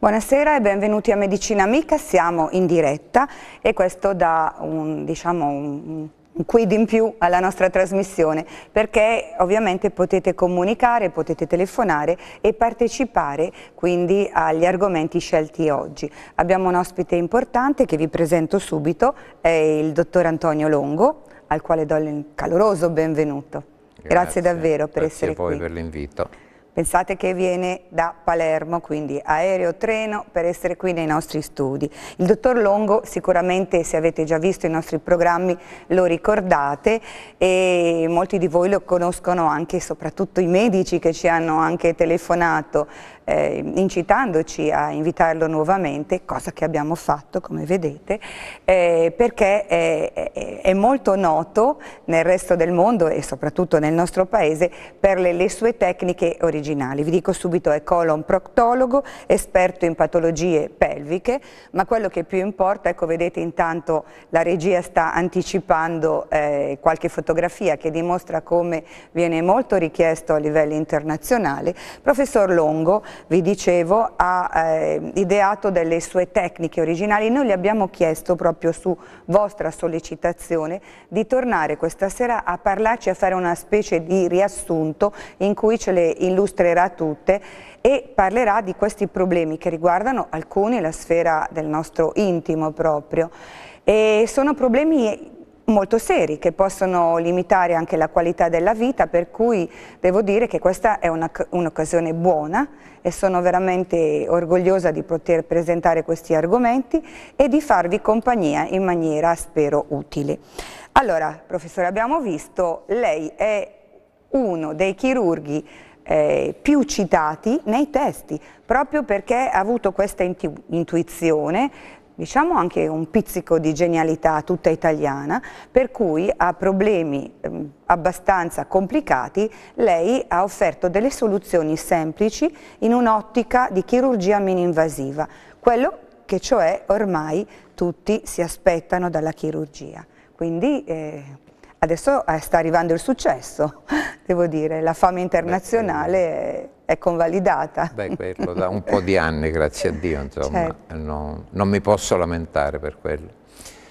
Buonasera e benvenuti a Medicina Amica, siamo in diretta e questo dà un, diciamo, un, un quid in più alla nostra trasmissione perché ovviamente potete comunicare, potete telefonare e partecipare quindi agli argomenti scelti oggi. Abbiamo un ospite importante che vi presento subito, è il dottor Antonio Longo al quale do il caloroso benvenuto. Grazie, Grazie davvero per Grazie essere qui. Grazie a voi per l'invito. Pensate che viene da Palermo, quindi aereo, treno, per essere qui nei nostri studi. Il dottor Longo sicuramente, se avete già visto i nostri programmi, lo ricordate e molti di voi lo conoscono anche, soprattutto i medici che ci hanno anche telefonato eh, incitandoci a invitarlo nuovamente, cosa che abbiamo fatto come vedete, eh, perché è, è, è, molto noto nel resto del mondo e soprattutto nel nostro paese per le, le sue tecniche originali. Vi dico subito è colon proctologo, esperto in patologie pelviche, ma quello che più importa, ecco vedete intanto la regia sta anticipando eh, qualche fotografia che dimostra come viene molto richiesto a livello internazionale, professor Longo vi dicevo, ha eh, ideato delle sue tecniche originali. Noi gli abbiamo chiesto proprio su vostra sollecitazione di tornare questa sera a parlarci, a fare una specie di riassunto in cui ce le illustrerà tutte e parlerà di questi problemi che riguardano alcuni la sfera del nostro intimo proprio. E sono problemi molto seri che possono limitare anche la qualità della vita, per cui devo dire che questa è un'occasione un buona e sono veramente orgogliosa di poter presentare questi argomenti e di farvi compagnia in maniera, spero, utile. Allora, professore, abbiamo visto, lei è uno dei chirurghi eh, più citati nei testi, proprio perché ha avuto questa intu intuizione diciamo anche un pizzico di genialità tutta italiana, per cui a problemi ehm, abbastanza complicati lei ha offerto delle soluzioni semplici in un'ottica di chirurgia mini-invasiva, quello che cioè ormai tutti si aspettano dalla chirurgia. Quindi eh, adesso eh, sta arrivando il successo, devo dire, la fama internazionale... È è convalidata. Beh, quello da un po' di anni, grazie a Dio, insomma, certo. non, non mi posso lamentare per quello.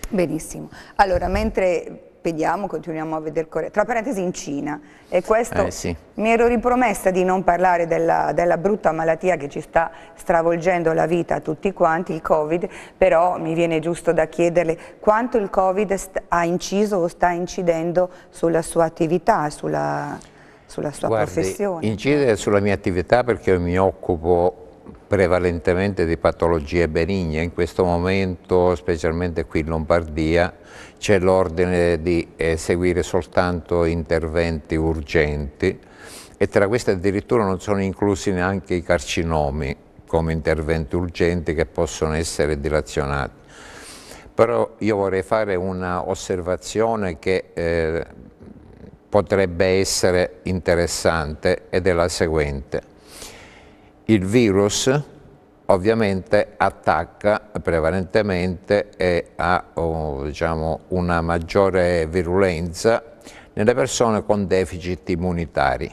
Benissimo. Allora, mentre vediamo, continuiamo a vedere Corea. Tra parentesi in Cina, e questo eh, sì. mi ero ripromessa di non parlare della, della, brutta malattia che ci sta stravolgendo la vita a tutti quanti, il Covid, però mi viene giusto da chiederle quanto il Covid ha inciso o sta incidendo sulla sua attività, sulla sulla sua Guardi, professione? Incide sulla mia attività perché io mi occupo prevalentemente di patologie benigne, in questo momento specialmente qui in Lombardia c'è l'ordine di eseguire eh, soltanto interventi urgenti e tra questi addirittura non sono inclusi neanche i carcinomi come interventi urgenti che possono essere dilazionati. Però io vorrei fare una osservazione che eh, potrebbe essere interessante ed è la seguente. Il virus ovviamente attacca prevalentemente e ha oh, diciamo, una maggiore virulenza nelle persone con deficit immunitari.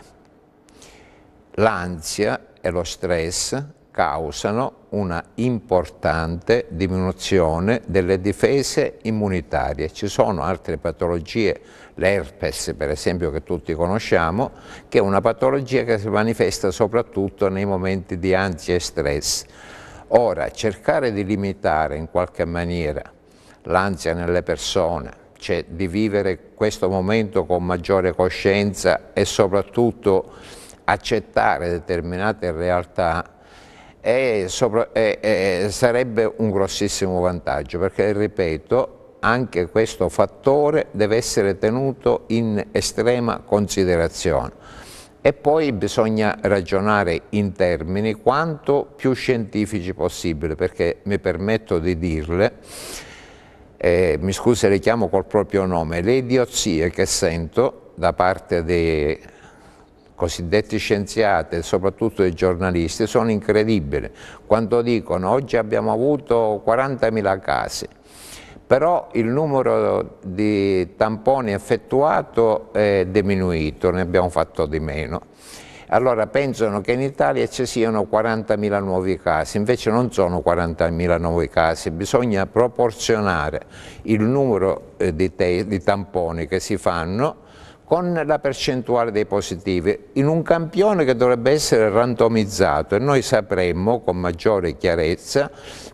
L'ansia e lo stress causano una importante diminuzione delle difese immunitarie. Ci sono altre patologie, l'herpes per esempio che tutti conosciamo, che è una patologia che si manifesta soprattutto nei momenti di ansia e stress. Ora, cercare di limitare in qualche maniera l'ansia nelle persone, cioè di vivere questo momento con maggiore coscienza e soprattutto accettare determinate realtà e sopra, e, e sarebbe un grossissimo vantaggio perché, ripeto, anche questo fattore deve essere tenuto in estrema considerazione. E poi bisogna ragionare in termini quanto più scientifici possibile, perché mi permetto di dirle, eh, mi scusi le chiamo col proprio nome, le idiozie che sento da parte dei cosiddetti scienziati e soprattutto i giornalisti sono incredibili quando dicono oggi abbiamo avuto 40.000 casi però il numero di tamponi effettuato è diminuito, ne abbiamo fatto di meno. Allora pensano che in Italia ci siano 40.000 nuovi casi, invece non sono 40.000 nuovi casi, bisogna proporzionare il numero eh, di, di tamponi che si fanno con la percentuale dei positivi in un campione che dovrebbe essere randomizzato e noi sapremmo con maggiore chiarezza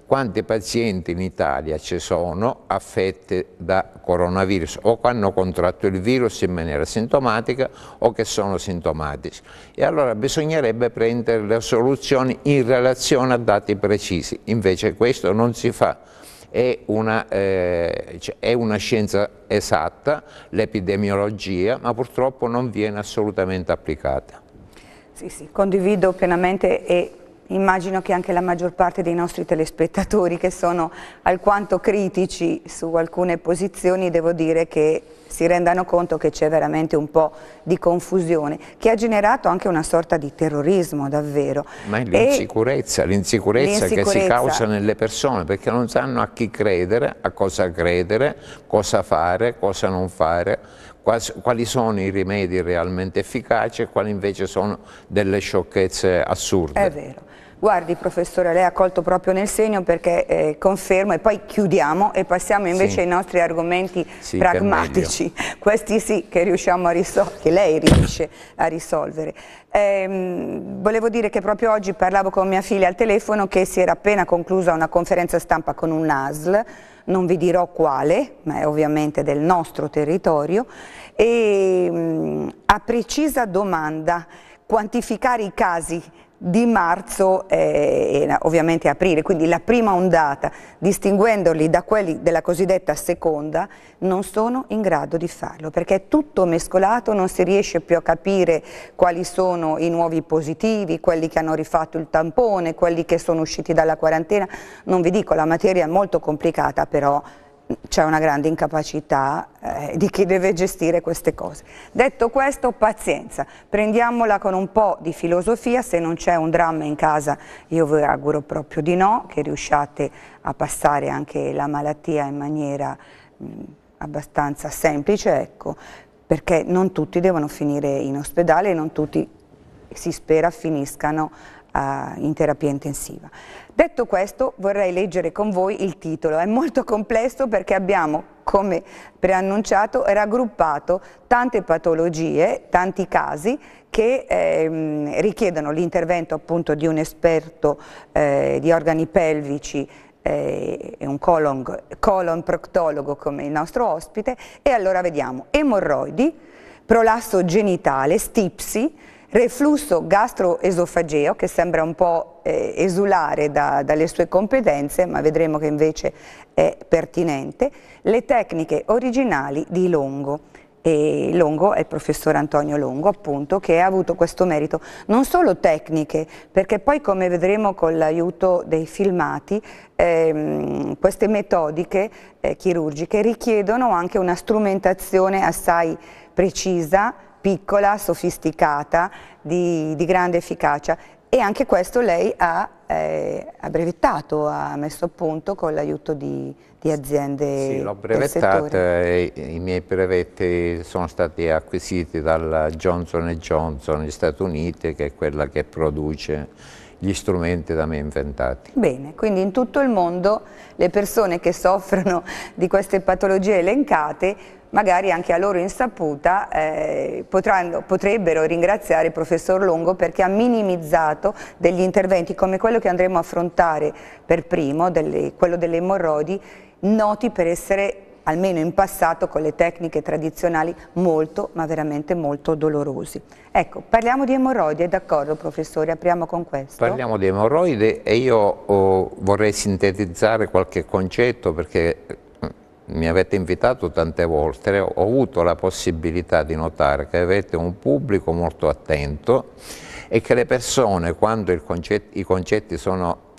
quanti pazienti in Italia ci sono affetti da coronavirus o che hanno contratto il virus in maniera sintomatica o che sono sintomatici. E allora bisognerebbe prendere le soluzioni in relazione a dati precisi, invece questo non si fa è una, eh, cioè è una scienza esatta, l'epidemiologia, ma purtroppo non viene assolutamente applicata. Sì, sì, condivido pienamente e immagino che anche la maggior parte dei nostri telespettatori che sono alquanto critici su alcune posizioni, devo dire che si rendano conto che c'è veramente un po' di confusione che ha generato anche una sorta di terrorismo davvero. Ma è l'insicurezza, l'insicurezza che si causa nelle persone perché non sanno a chi credere, a cosa credere, cosa fare, cosa non fare, quali sono i rimedi realmente efficaci e quali invece sono delle sciocchezze assurde. È vero. Guardi professore, lei ha colto proprio nel segno perché eh, confermo e poi chiudiamo e passiamo invece sì. ai nostri argomenti sì, pragmatici, questi sì che riusciamo a risolvere, che lei riesce a risolvere. Ehm, volevo dire che proprio oggi parlavo con mia figlia al telefono che si era appena conclusa una conferenza stampa con un ASL, non vi dirò quale, ma è ovviamente del nostro territorio, e mh, mm, a precisa domanda quantificare i casi di marzo e, eh, e ovviamente aprile, quindi la prima ondata, distinguendoli da quelli della cosiddetta seconda, non sono in grado di farlo perché è tutto mescolato, non si riesce più a capire quali sono i nuovi positivi, quelli che hanno rifatto il tampone, quelli che sono usciti dalla quarantena, non vi dico, la materia è molto complicata però c'è una grande incapacità eh, di chi deve gestire queste cose. Detto questo, pazienza, prendiamola con un po' di filosofia, se non c'è un dramma in casa io vi auguro proprio di no, che riusciate a passare anche la malattia in maniera mh, abbastanza semplice, ecco, perché non tutti devono finire in ospedale, non tutti si spera finiscano in terapia intensiva. Detto questo vorrei leggere con voi il titolo, è molto complesso perché abbiamo, come preannunciato, raggruppato tante patologie, tanti casi che ehm, richiedono l'intervento appunto di un esperto eh, di organi pelvici eh, un colon, colon proctologo come il nostro ospite e allora vediamo emorroidi, prolasso genitale, stipsi, reflusso gastroesofageo che sembra un po' eh, esulare da, dalle sue competenze ma vedremo che invece è pertinente, le tecniche originali di Longo. E Longo è il professor Antonio Longo appunto che ha avuto questo merito non solo tecniche perché poi come vedremo con l'aiuto dei filmati ehm, queste metodiche eh, chirurgiche richiedono anche una strumentazione assai precisa piccola, sofisticata, di, di grande efficacia e anche questo lei ha, eh, ha brevettato, ha messo a punto con l'aiuto di, di, aziende Sì, l'ho brevettata e i miei brevetti sono stati acquisiti dalla Johnson Johnson negli Stati Uniti che è quella che produce gli strumenti da me inventati. Bene, quindi in tutto il mondo le persone che soffrono di queste patologie elencate magari anche a loro insaputa eh, potranno, potrebbero ringraziare il professor Longo perché ha minimizzato degli interventi come quello che andremo a affrontare per primo, delle, quello delle emorrodi, noti per essere almeno in passato con le tecniche tradizionali molto ma veramente molto dolorosi. Ecco, parliamo di emorroidi, è d'accordo professore? Apriamo con questo. Parliamo di emorroidi e io oh, vorrei sintetizzare qualche concetto perché mi avete invitato tante volte, ho avuto la possibilità di notare che avete un pubblico molto attento e che le persone quando concetti, i concetti sono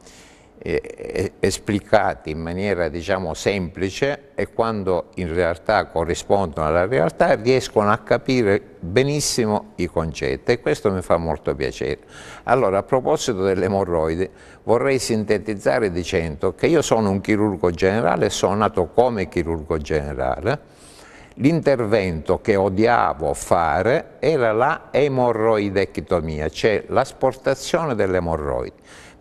eh, esplicati in maniera diciamo semplice e quando in realtà corrispondono alla realtà riescono a capire benissimo i concetti e questo mi fa molto piacere. Allora a proposito dell'emorroide vorrei sintetizzare dicendo che io sono un chirurgo generale, sono nato come chirurgo generale, L'intervento che odiavo fare era la emorroidectomia, cioè l'asportazione dell'emorroide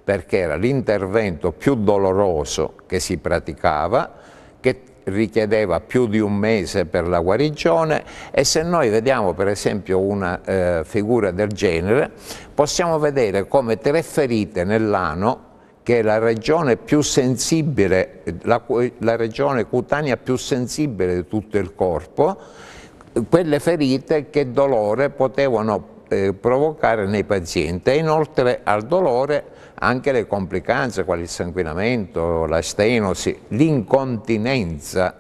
perché era l'intervento più doloroso che si praticava, che richiedeva più di un mese per la guarigione e se noi vediamo per esempio una eh, figura del genere possiamo vedere come tre ferite nell'ano che è la regione più sensibile, la, la regione cutanea più sensibile di tutto il corpo, quelle ferite che dolore potevano eh, provocare nei pazienti e inoltre al dolore anche le complicanze quali il sanguinamento, la stenosi, l'incontinenza.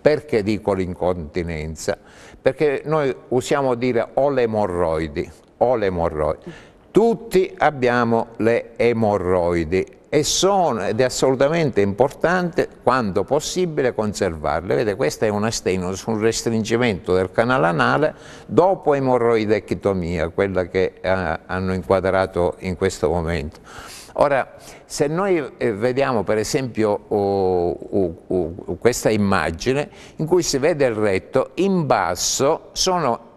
Perché dico l'incontinenza? Perché noi usiamo dire o le emorroidi, o le emorroidi. Tutti abbiamo le emorroidi e sono, ed è assolutamente importante, quando possibile, conservarle. Vedete, questa è una stenosi, un restringimento del canale anale dopo emorroidectomia, quella che eh, hanno inquadrato in questo momento. Ora, se noi eh, vediamo per esempio oh, oh, oh, questa immagine in cui si vede il retto, in basso sono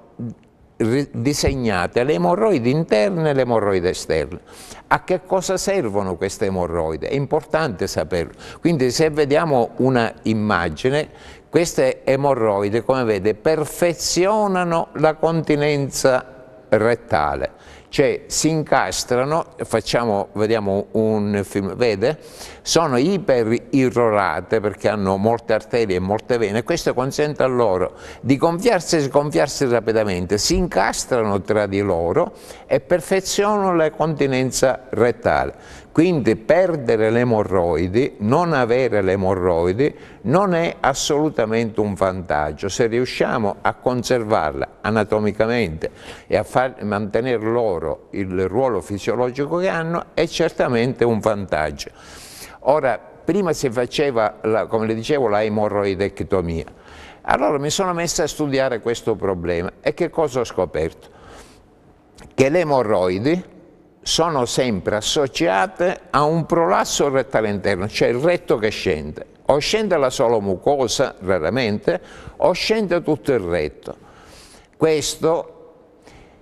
disegnate le emorroidi interne e le emorroide esterne. A che cosa servono queste emorroide? È importante saperlo. Quindi se vediamo una immagine, queste emorroide, come vede, perfezionano la continenza rettale cioè si incastrano, facciamo, vediamo un film, vede? Sono iperirrorate perché hanno molte arterie e molte vene, questo consente a loro di gonfiarsi e sgonfiarsi rapidamente, si incastrano tra di loro e perfezionano la continenza rettale. Quindi perdere le emorroidi, non avere le emorroidi, non è assolutamente un vantaggio. Se riusciamo a conservarla anatomicamente e a far, mantenere loro il ruolo fisiologico che hanno, è certamente un vantaggio. Ora, prima si faceva, la, come le dicevo, la emorroidectomia. Allora mi sono messa a studiare questo problema e che cosa ho scoperto? Che le emorroidi sono sempre associate a un prolasso rettale interno, cioè il retto che scende. O scende la sola mucosa, raramente, o scende tutto il retto. Questo,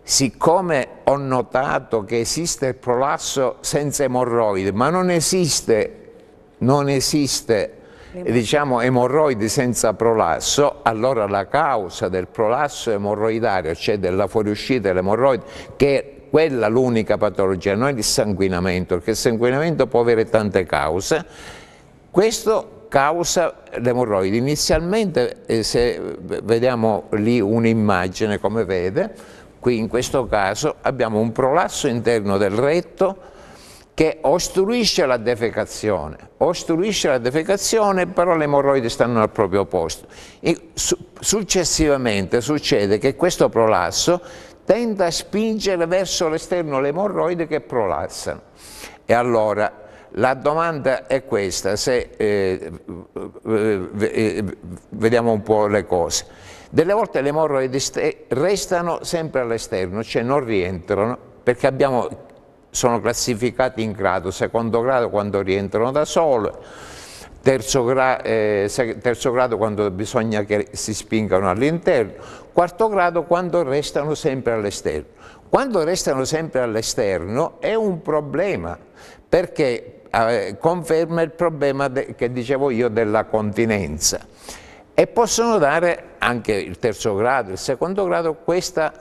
siccome ho notato che esiste il prolasso senza emorroide, ma non esiste, non esiste diciamo emorroidi senza prolasso, allora la causa del prolasso emorroidario, cioè della fuoriuscita dell'emorroide, che quella l'unica patologia, non è il sanguinamento, perché il sanguinamento può avere tante cause. Questo causa l'emorroide. Inizialmente, eh, se vediamo lì un'immagine, come vede, qui in questo caso abbiamo un prolasso interno del retto che ostruisce la defecazione, ostruisce la defecazione, però le emorroidi stanno al proprio posto. E su successivamente succede che questo prolasso tende a spingere verso l'esterno le emorroide che prolassano. E allora la domanda è questa, se, eh, eh vediamo un po' le cose. Delle volte le emorroide restano sempre all'esterno, cioè non rientrano, perché abbiamo, sono classificati in grado, secondo grado quando rientrano da sole, terzo, gra eh, terzo grado quando bisogna che si spingano all'interno, quarto grado quando restano sempre all'esterno. Quando restano sempre all'esterno è un problema, perché eh, conferma il problema che dicevo io della continenza. E possono dare anche il terzo grado, il secondo grado, questa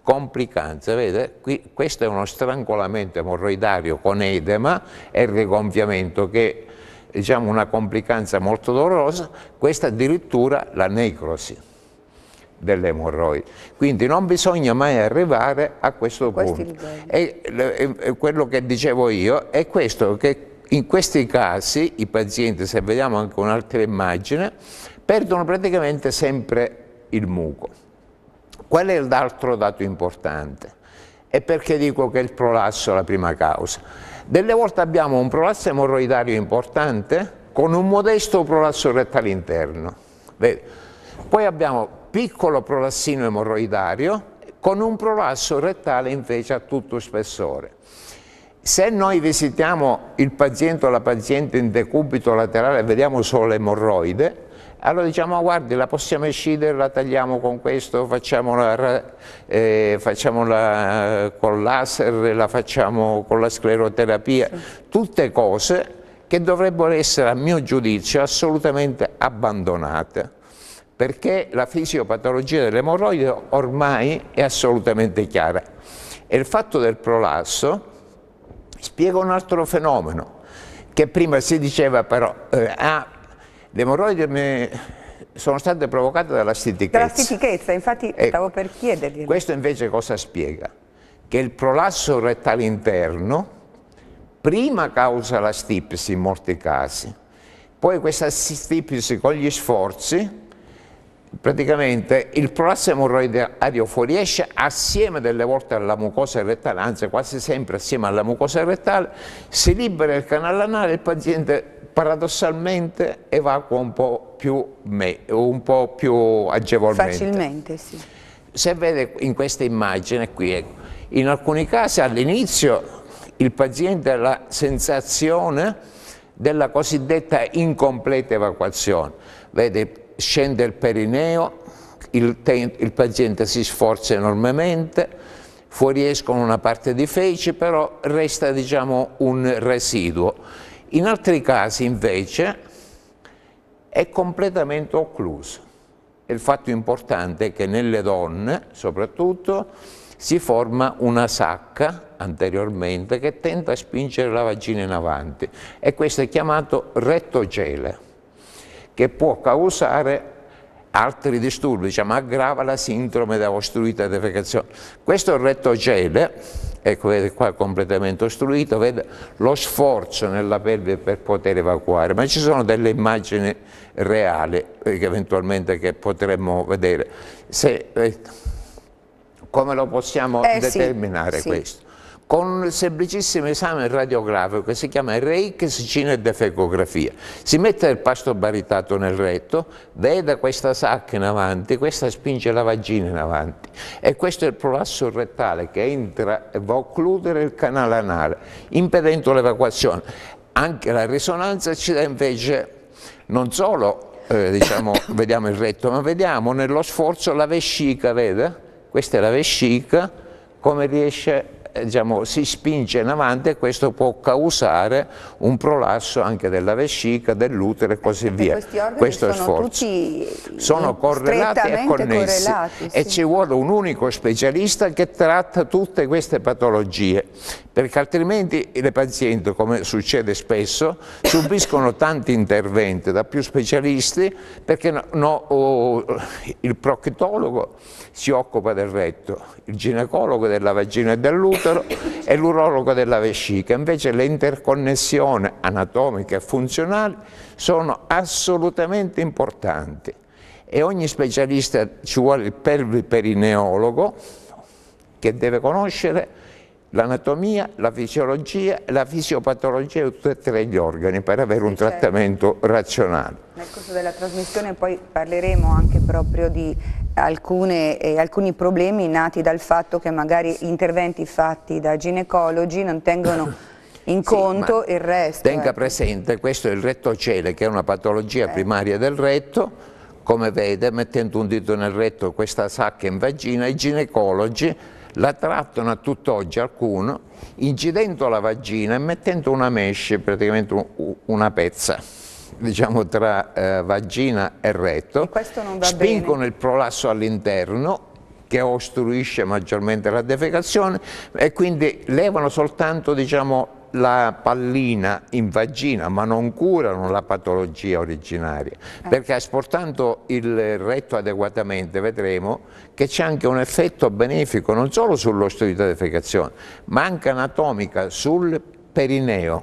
complicanza, vedete? Qui, questo è uno strangolamento emorroidario con edema e rigonfiamento che è diciamo, una complicanza molto dolorosa, questa addirittura la necrosi delle emorroidi. Quindi non bisogna mai arrivare a questo Questi punto. E, e, e quello che dicevo io è questo, che in questi casi i pazienti, se vediamo anche un'altra immagine, perdono praticamente sempre il muco. Qual è l'altro dato importante? E perché dico che il prolasso è la prima causa? Delle volte abbiamo un prolasso emorroidario importante con un modesto prolasso rettale interno. Vedi? Poi abbiamo piccolo prolassino emorroidario con un prolasso rettale invece a tutto spessore. Se noi visitiamo il paziente o la paziente in decubito laterale e vediamo solo l'emorroide, allora diciamo ah, guardi la possiamo escidere, la tagliamo con questo, facciamola, eh, facciamola con laser, la facciamo con la scleroterapia, sì. tutte cose che dovrebbero essere a mio giudizio assolutamente abbandonate perché la fisiopatologia dell'emorroide ormai è assolutamente chiara. E il fatto del prolasso spiega un altro fenomeno, che prima si diceva però, eh, ah, le emorroide mi sono state provocate dalla stitichezza. Dalla stitichezza, infatti eh, stavo per chiedergli. Questo invece cosa spiega? Che il prolasso rettale interno prima causa la stipsi in molti casi, poi questa stipsi con gli sforzi praticamente il prolassio emorroidario fuoriesce assieme delle volte alla mucosa rettale, anzi quasi sempre assieme alla mucosa rettale, si libera il canale anale e il paziente paradossalmente evacua un po' più, me, un po più agevolmente. Facilmente, sì. Se vede in questa immagine qui, ecco, in alcuni casi all'inizio il paziente ha la sensazione della cosiddetta incompleta evacuazione. Vede scende il perineo, il, il paziente si sforza enormemente, fuoriescono una parte di feci, però resta diciamo, un residuo. In altri casi invece è completamente occluso. Il fatto importante è che nelle donne, soprattutto, si forma una sacca anteriormente che tenta a spingere la vagina in avanti e questo è chiamato rettogele che può causare altri disturbi, diciamo aggrava la sindrome da ostruita defecazione. Questo è il retto gele, ecco vedete qua completamente ostruito, vede lo sforzo nella pelve per poter evacuare, ma ci sono delle immagini reali eh, che eventualmente che potremmo vedere. Se, eh, come lo possiamo eh, determinare sì, questo? Sì con un semplicissimo esame radiografico che si chiama Sicina e defecografia. Si mette il pasto baritato nel retto, vede questa sacca in avanti, questa spinge la vagina in avanti e questo è il prolasso rettale che entra e va a occludere il canale anale, impedendo l'evacuazione. Anche la risonanza ci dà invece non solo, eh, diciamo, vediamo il retto, ma vediamo nello sforzo la vescica, vede? Questa è la vescica, come riesce a eh, diciamo, si spinge in avanti e questo può causare un prolasso anche della vescica, dell'utero e così eh, via. E questi organi questo sono sforzo. tutti sono correlati e connessi correlati, sì. e ci vuole un unico specialista che tratta tutte queste patologie perché altrimenti le pazienti, come succede spesso, subiscono tanti interventi da più specialisti perché no, no, oh, il proctologo si occupa del retto, il ginecologo della vagina e dell'utero e l'urologo della vescica. Invece le interconnessioni anatomiche e funzionali sono assolutamente importanti e ogni specialista ci vuole il perviperineologo che deve conoscere l'anatomia, la fisiologia, la fisiopatologia di tutti e tre gli organi per avere un certo. trattamento razionale. Nel corso della trasmissione poi parleremo anche proprio di alcune, eh, alcuni problemi nati dal fatto che magari interventi fatti da ginecologi non tengono in conto sì, il resto. Tenga eh. presente, questo è il retto cele, che è una patologia Beh. primaria del retto, come vede mettendo un dito nel retto questa sacca in vagina, i ginecologi la trattano a tutt'oggi alcuno incidendo la vagina e mettendo una mesh, praticamente una pezza diciamo, tra eh, vagina e retto, e spingono bene. il prolasso all'interno che ostruisce maggiormente la defecazione e quindi levano soltanto diciamo, la pallina in vagina ma non curano la patologia originaria eh. perché asportando il retto adeguatamente vedremo che c'è anche un effetto benefico non solo sull'ostruita defecazione ma anche anatomica sul perineo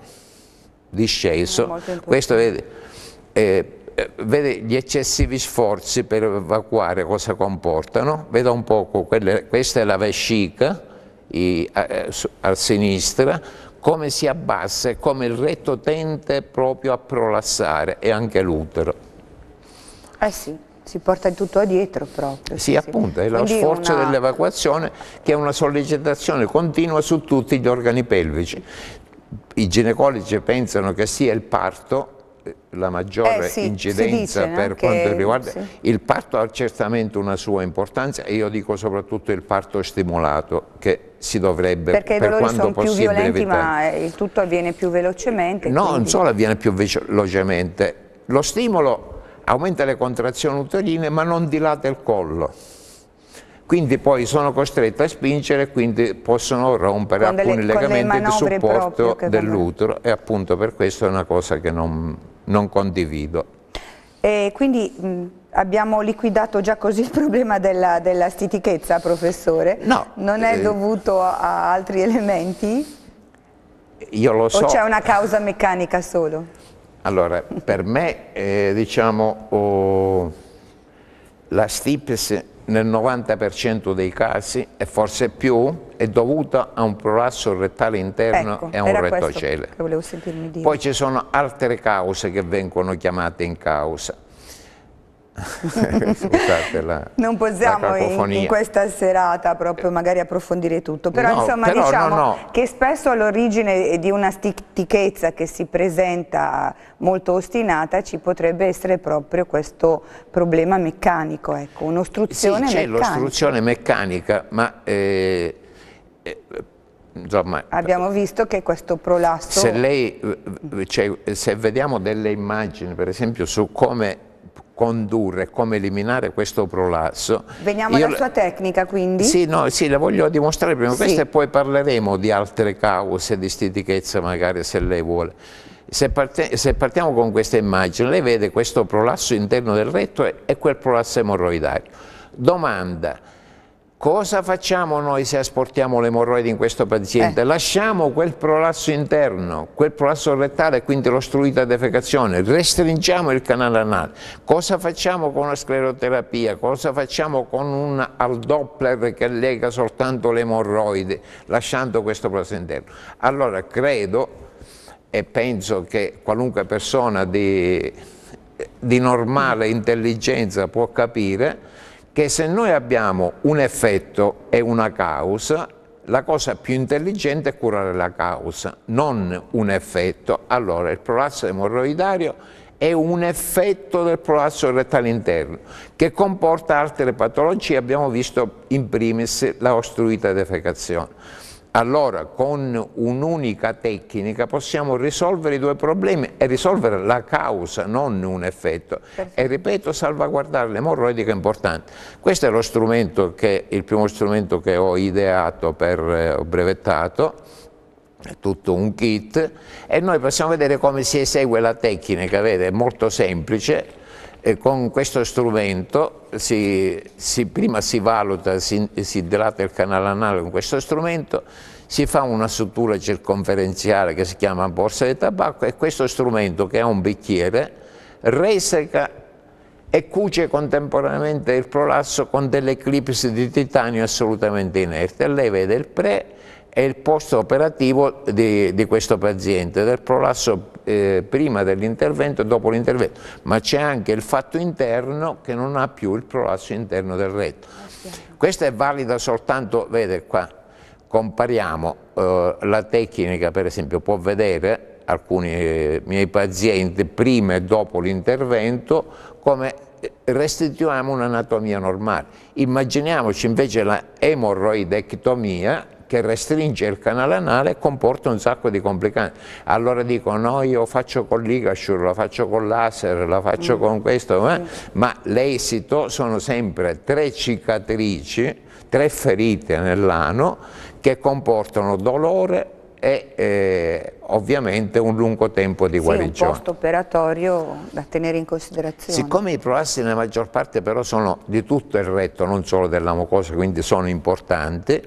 disceso eh, questo vedete eh, vede gli eccessivi sforzi per evacuare cosa comportano, veda un po', quelle, questa è la vescica i, a, eh, a, sinistra, come si abbassa e come il retto tende proprio a prolassare e anche l'utero. Eh sì, si porta tutto dietro proprio. Sì, sì appunto, è lo sforzo una... dell'evacuazione che è una sollecitazione continua su tutti gli organi pelvici. I ginecologi pensano che sia il parto la maggiore eh sì, incidenza dice, per quanto riguarda sì. il parto ha certamente una sua importanza e io dico soprattutto il parto stimolato che si dovrebbe Perché per quanto possibile Perché i dolori sono più violenti evitare. ma il tutto avviene più velocemente. No, quindi. non solo avviene più velocemente, lo stimolo aumenta le contrazioni uterine ma non dilata il collo quindi poi sono costrette a spingere quindi possono rompere con alcuni delle, legamenti di supporto dell'utero e appunto per questo è una cosa che non, non condivido. E quindi mh, abbiamo liquidato già così il problema della, della stitichezza, professore? No. Non è eh, dovuto a altri elementi? Io lo so. O c'è una causa meccanica solo? Allora, per me, eh, diciamo, oh, la stipes nel 90% dei casi e forse più è dovuta a un prolasso rettale interno ecco, e a un rettocele. Poi ci sono altre cause che vengono chiamate in causa Non possiamo in, in, questa serata proprio magari approfondire tutto, però no, insomma però, diciamo no, no. che spesso all'origine di una stitichezza che si presenta molto ostinata ci potrebbe essere proprio questo problema meccanico, ecco, un'ostruzione sì, c'è l'ostruzione meccanica, ma... Eh, eh, Insomma, abbiamo visto che questo prolasso... Se, lei, eh, cioè, se vediamo delle immagini, per esempio, su come condurre, come eliminare questo prolasso. Veniamo Io... alla sua tecnica quindi? Sì, no, sì, la voglio dimostrare prima sì. questa e poi parleremo di altre cause di stitichezza magari se lei vuole. Se, parte... se, partiamo con questa immagine, lei vede questo prolasso interno del retto e, e quel prolasso emorroidario. Domanda, Cosa facciamo noi se asportiamo l'emorroide in questo paziente? Eh. Lasciamo quel prolasso interno, quel prolasso rettale, quindi l'ostruita defecazione, restringiamo il canale anale. Cosa facciamo con la scleroterapia? Cosa facciamo con un al Doppler che lega soltanto l'emorroide, lasciando questo prolasso interno? Allora, credo e penso che qualunque persona di, di normale intelligenza può capire che se noi abbiamo un effetto e una causa, la cosa più intelligente è curare la causa, non un effetto. Allora il prolasso emorroidario è un effetto del prolasso rettale interno che comporta altre patologie, abbiamo visto in primis la ostruita defecazione allora con un'unica tecnica possiamo risolvere i due problemi e risolvere la causa, non un effetto. Perfetto. E ripeto, salvaguardare l'emorroidica è importante. Questo è lo che, il primo strumento che ho ideato, per, eh, ho brevettato, è tutto un kit e noi possiamo vedere come si esegue la tecnica, vede, è molto semplice e con questo strumento si, si, prima si valuta, si, si dilata il canale anale con questo strumento, si fa una struttura circonferenziale che si chiama borsa di tabacco e questo strumento che è un bicchiere reseca e cuce contemporaneamente il prolasso con delle eclipse di titanio assolutamente inerte e lei vede il pre e il post operativo di, di questo paziente, del prolasso eh, prima dell'intervento e dopo l'intervento, ma c'è anche il fatto interno che non ha più il prolasso interno del retto. Questa è valida soltanto, vede qua, compariamo eh, la tecnica, per esempio, può vedere alcuni eh, miei pazienti prima e dopo l'intervento come eh, restituiamo un'anatomia normale. Immaginiamoci invece la emorroidectomia che restringe il canale anale comporta un sacco di complicanze. Allora dico no io faccio con l'Igashur, la faccio con laser, la faccio mm. con questo, eh? mm. ma l'esito sono sempre tre cicatrici, tre ferite nell'ano che comportano dolore e eh, ovviamente un lungo tempo di sì, guarigione. un costo operatorio da tenere in considerazione. Siccome i proassi nella maggior parte però sono di tutto il retto, non solo della mucosa, quindi sono importanti,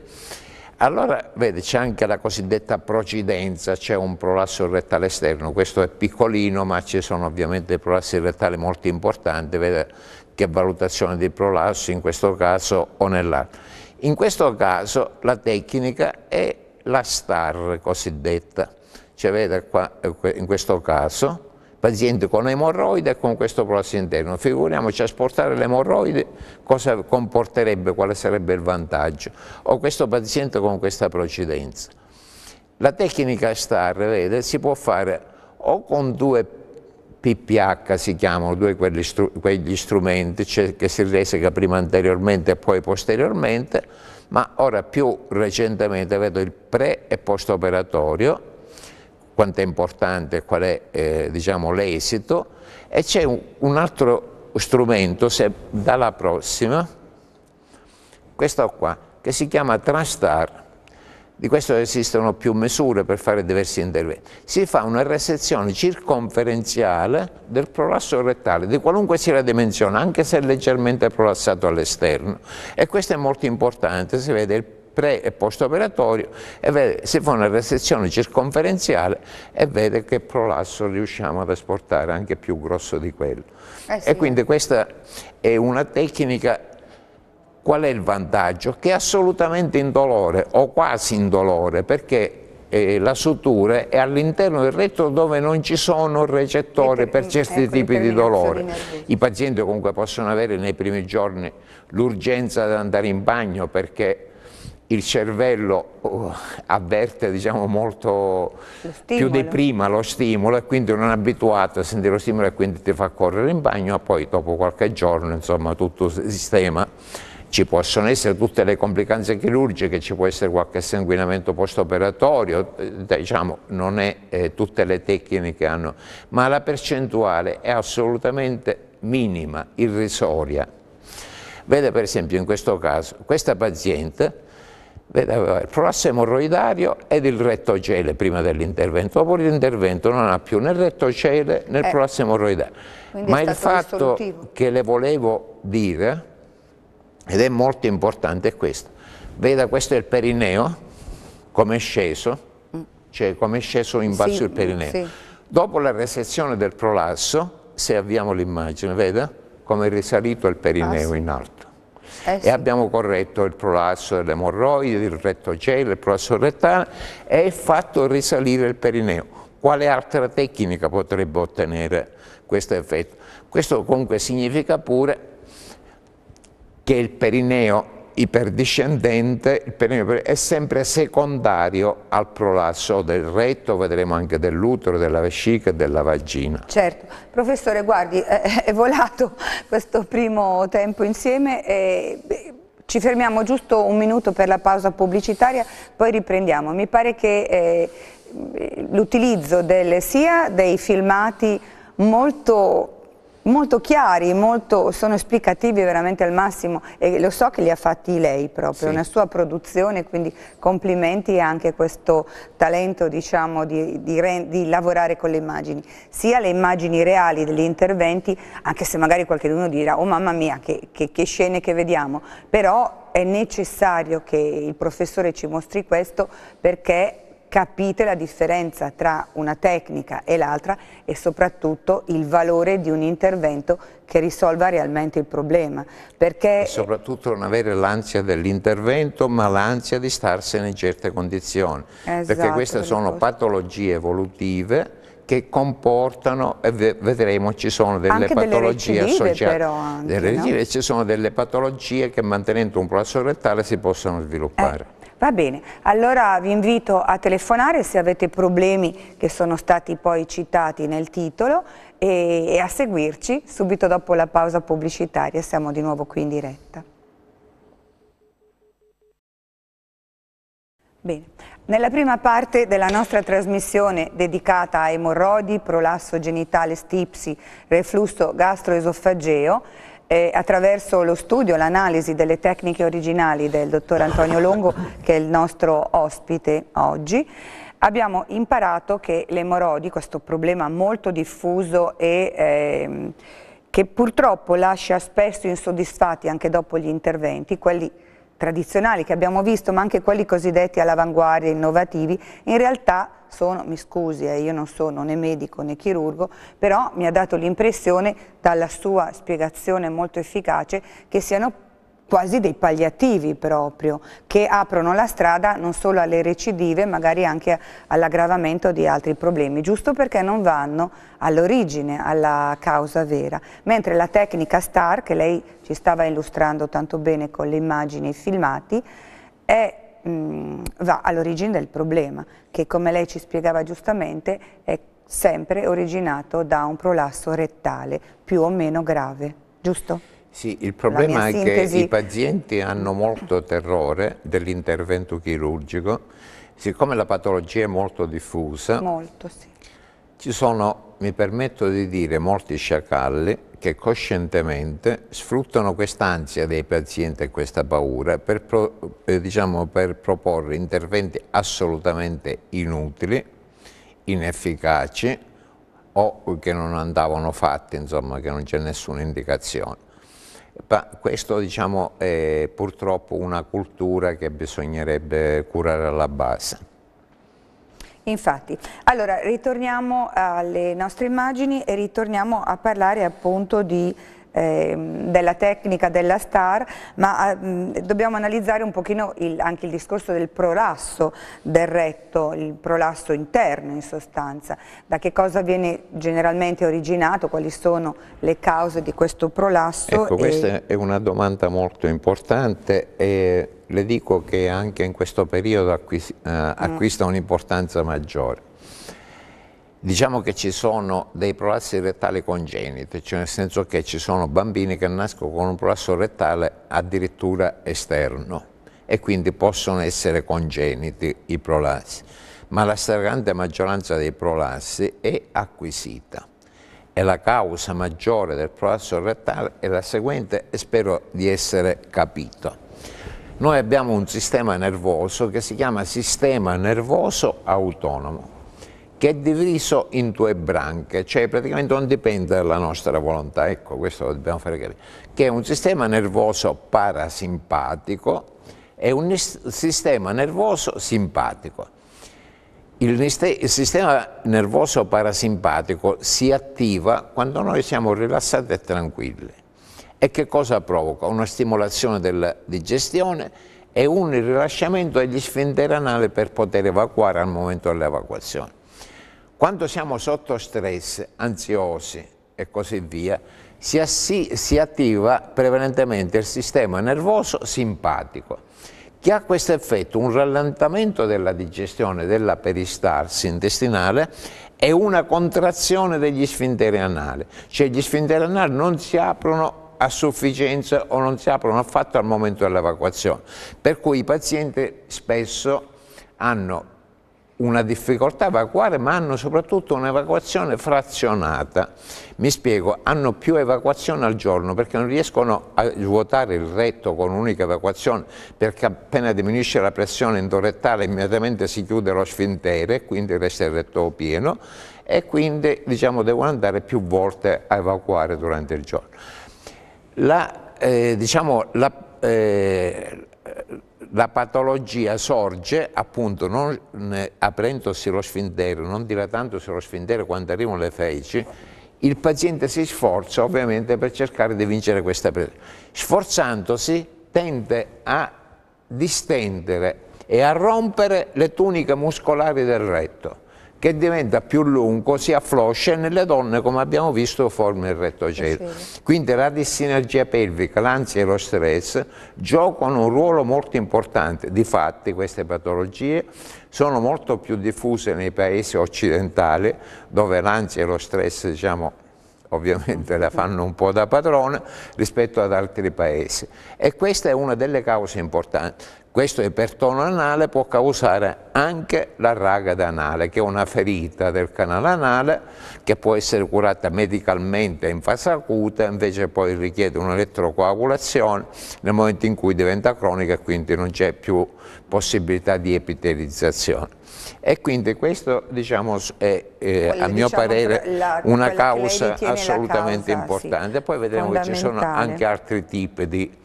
allora, vede, c'è anche la cosiddetta procidenza, c'è un prolasso rettale esterno, questo è piccolino, ma ci sono ovviamente prolassi rettali molto importanti, vede che valutazione di prolasso in questo caso o nell'altro. In questo caso la tecnica è la star cosiddetta, cioè vede qua, eh, in questo caso paziente con emorroide e con questo prolasso interno. Figuriamoci, asportare l'emorroide cosa comporterebbe, quale sarebbe il vantaggio. O questo paziente con questa procedenza. La tecnica STAR, vede, si può fare o con due PPH si chiamano, due quelli stru quegli strumenti, cioè che si reseca prima anteriormente e poi posteriormente, ma ora più recentemente vedo il pre e post operatorio quanto è importante, qual è eh, diciamo, l'esito e c'è un, un, altro strumento, se dalla prossima, questo qua, che si chiama Trastar. Di questo esistono più misure per fare diversi interventi. Si fa una resezione circonferenziale del prolasso rettale, di qualunque sia la dimensione, anche se leggermente prolassato all'esterno. E questo è molto importante, si vede il pre e post operatorio e vede, si fa una resezione circonferenziale e vede che prolasso riusciamo ad asportare anche più grosso di quello. Eh sì. E quindi questa è una tecnica qual è il vantaggio? Che è assolutamente indolore o quasi indolore perché eh, la sutura è all'interno del retto dove non ci sono recettori per, per certi ecco, tipi di dolore. Di I pazienti comunque possono avere nei primi giorni l'urgenza di andare in bagno perché il cervello uh, avverte diciamo, molto più di prima lo stimolo e quindi non è abituato a sentire lo stimolo e quindi ti fa correre in bagno ma poi dopo qualche giorno insomma tutto sistema ci possono essere tutte le complicanze chirurgiche, ci può essere qualche sanguinamento postoperatorio, eh, diciamo, non è eh, tutte le tecniche hanno, ma la percentuale è assolutamente minima, irrisoria. Vede per esempio in questo caso, questa paziente il prolasso emorroidario ed il retto cele prima dell'intervento, dopo l'intervento non ha più né il retto cele né eh, prolasso emorroidario. Ma il fatto che le volevo dire, ed è molto importante, è questo. Veda, questo è il perineo, come è sceso, mm. cioè come è sceso in basso sì, il perineo. Sì. Dopo la resezione del prolasso, se avviamo l'immagine, veda come è risalito il perineo ah, in alto eh sì. e abbiamo corretto il prolasso dell'emorroide, il rettocele, il prolasso rettale e fatto risalire il perineo. Quale altra tecnica potrebbe ottenere questo effetto? Questo comunque significa pure che il perineo iperdiscendente, il perineo è sempre secondario al prolasso del retto, vedremo anche dell'utero, della vescica e della vagina. Certo, professore guardi, eh, eh, è volato questo primo tempo insieme, e... Ci fermiamo giusto un minuto per la pausa pubblicitaria, poi riprendiamo. Mi pare che eh, l'utilizzo sia dei filmati molto molto chiari, molto, sono esplicativi veramente al massimo e lo so che li ha fatti lei proprio, sì. una sua produzione, quindi complimenti anche questo talento diciamo, di, di, di, lavorare con le immagini, sia le immagini reali degli interventi, anche se magari qualcuno dirà oh mamma mia che, che, che scene che vediamo, però è necessario che il professore ci mostri questo perché capite la differenza tra una tecnica e l'altra e soprattutto il valore di un intervento che risolva realmente il problema. Perché... E soprattutto non avere l'ansia dell'intervento ma l'ansia di starsene in certe condizioni, esatto, perché queste sono patologie evolutive che comportano, e vedremo, ci sono delle anche patologie delle associate, però anche, delle no? ci sono delle patologie che mantenendo un prolasso rettale si possono sviluppare. Eh. Va bene, allora vi invito a telefonare se avete problemi che sono stati poi citati nel titolo e, e a seguirci subito dopo la pausa pubblicitaria, siamo di nuovo qui in diretta. Bene. Nella prima parte della nostra trasmissione dedicata a emorrodi, prolasso genitale, stipsi, reflusso gastroesofageo, e attraverso lo studio, l'analisi delle tecniche originali del dottor Antonio Longo, che è il nostro ospite oggi, abbiamo imparato che l'emorodi, questo problema molto diffuso e eh, che purtroppo lascia spesso insoddisfatti anche dopo gli interventi, quelli tradizionali che abbiamo visto, ma anche quelli cosiddetti all'avanguardia, innovativi, in realtà sono, mi scusi, eh, io non sono né medico né chirurgo, però mi ha dato l'impressione, dalla sua spiegazione molto efficace, che siano quasi dei palliativi proprio, che aprono la strada non solo alle recidive, magari anche all'aggravamento di altri problemi, giusto perché non vanno all'origine, alla causa vera. Mentre la tecnica STAR, che lei ci stava illustrando tanto bene con le immagini e i filmati, è, mh, mm, va all'origine del problema, che come lei ci spiegava giustamente è sempre originato da un prolasso rettale, più o meno grave, giusto? Sì, il problema è che i pazienti hanno molto terrore dell'intervento chirurgico, siccome la patologia è molto diffusa, molto, sì. ci sono, mi permetto di dire, molti sciacalli che coscientemente sfruttano quest'ansia dei pazienti e questa paura per, pro, eh, diciamo, per proporre interventi assolutamente inutili, inefficaci o che non andavano fatti, insomma, che non c'è nessuna indicazione questo diciamo, è purtroppo una cultura che bisognerebbe curare alla base. Infatti, allora ritorniamo alle nostre immagini e ritorniamo a parlare appunto di Ehm, della tecnica, della star, ma ah, dobbiamo analizzare un pochino il, anche il discorso del prolasso del retto, il prolasso interno in sostanza, da che cosa viene generalmente originato, quali sono le cause di questo prolasso. Ecco, e... questa è una domanda molto importante e le dico che anche in questo periodo eh, mm. acquista un'importanza maggiore. Diciamo che ci sono dei prolassi rettali congeniti, cioè nel senso che ci sono bambini che nascono con un prolasso rettale addirittura esterno e quindi possono essere congeniti i prolassi, ma la stragrande maggioranza dei prolassi è acquisita e la causa maggiore del prolasso rettale è la seguente e spero di essere capito. Noi abbiamo un sistema nervoso che si chiama sistema nervoso autonomo, che è diviso in due branche, cioè praticamente non dipende dalla nostra volontà, ecco questo lo dobbiamo fare chiaro, che è un sistema nervoso parasimpatico e un sistema nervoso simpatico. Il sistema nervoso parasimpatico si attiva quando noi siamo rilassati e tranquilli. E che cosa provoca? Una stimolazione della digestione e un rilasciamento degli sfinteri anali per poter evacuare al momento dell'evacuazione. Quando siamo sotto stress, ansiosi e così via, si, assi, si attiva prevalentemente il sistema nervoso simpatico che ha questo effetto, un rallentamento della digestione della peristarsi intestinale e una contrazione degli sfinteri anali, cioè gli sfinteri anali non si aprono a sufficienza o non si aprono affatto al momento dell'evacuazione, per cui i pazienti spesso hanno una difficoltà a evacuare, ma hanno soprattutto un'evacuazione frazionata. Mi spiego, hanno più evacuazione al giorno perché non riescono a svuotare il retto con un'unica evacuazione, perché appena diminuisce la pressione endorettale immediatamente si chiude lo sfintere, quindi resta il retto pieno e quindi diciamo, devono andare più volte a evacuare durante il giorno. La, eh, diciamo, la, eh, la patologia sorge appunto non aprendosi lo sfintero, non dilatandosi lo sfintero quando arrivano le feci, il paziente si sforza ovviamente per cercare di vincere questa pressione. Sforzandosi tende a distendere e a rompere le tuniche muscolari del retto che diventa più lungo, si affloscia e nelle donne, come abbiamo visto, forma il rettocelo. Eh Quindi la dissinergia pelvica, l'ansia e lo stress giocano un ruolo molto importante. Difatti queste patologie sono molto più diffuse nei paesi occidentali, dove l'ansia e lo stress, diciamo, ovviamente la fanno un po' da padrone rispetto ad altri paesi e questa è una delle cause importanti. Questo ipertono anale può causare anche la raga anale che è una ferita del canale anale che può essere curata medicalmente in fase acuta, invece poi richiede un'elettrocoagulazione nel momento in cui diventa cronica e quindi non c'è più possibilità di epitelizzazione. E quindi questo diciamo, è, eh, a mio diciamo, parere, la, una causa assolutamente causa, importante. Sì, Poi vedremo che ci sono anche altri tipi di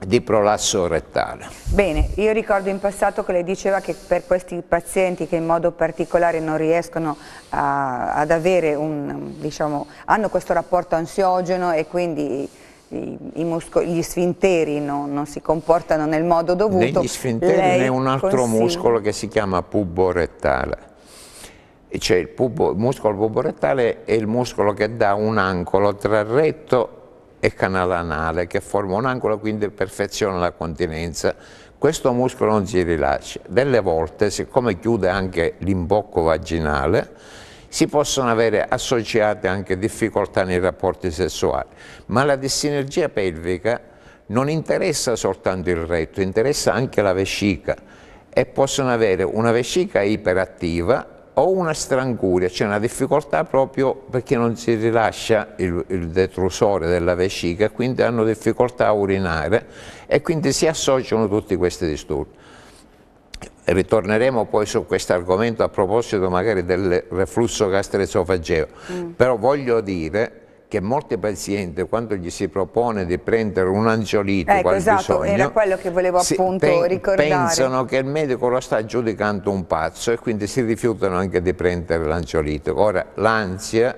di prolasso rettale. Bene, io ricordo in passato che lei diceva che per questi pazienti che in modo particolare non riescono a, ad avere un, diciamo, hanno questo rapporto ansiogeno e quindi i, i gli sfinteri no, non si comportano nel modo dovuto. Né gli sfinteri né un altro consigli... muscolo che si chiama puborettale. C'è il, pubo, muscolo puborettale è il muscolo che dà un ancolo tra retto e canale anale, che forma un ancolo quindi perfeziona la continenza. Questo muscolo non si rilascia. Delle volte, siccome chiude anche l'imbocco vaginale, si possono avere associate anche difficoltà nei rapporti sessuali, ma la dissinergia pelvica non interessa soltanto il retto, interessa anche la vescica e possono avere una vescica iperattiva o una stranguria, cioè una difficoltà proprio perché non si rilascia il, il detrusore della vescica, quindi hanno difficoltà a urinare e quindi si associano tutti questi disturbi ritorneremo poi su questo argomento a proposito magari del reflusso gastroesofageo, mm. però voglio dire che molti pazienti quando gli si propone di prendere un angiolito ecco, esatto, bisogno, era quello che volevo appunto pen ricordare pensano che il medico lo sta giudicando un pazzo e quindi si rifiutano anche di prendere l'angiolito ora l'ansia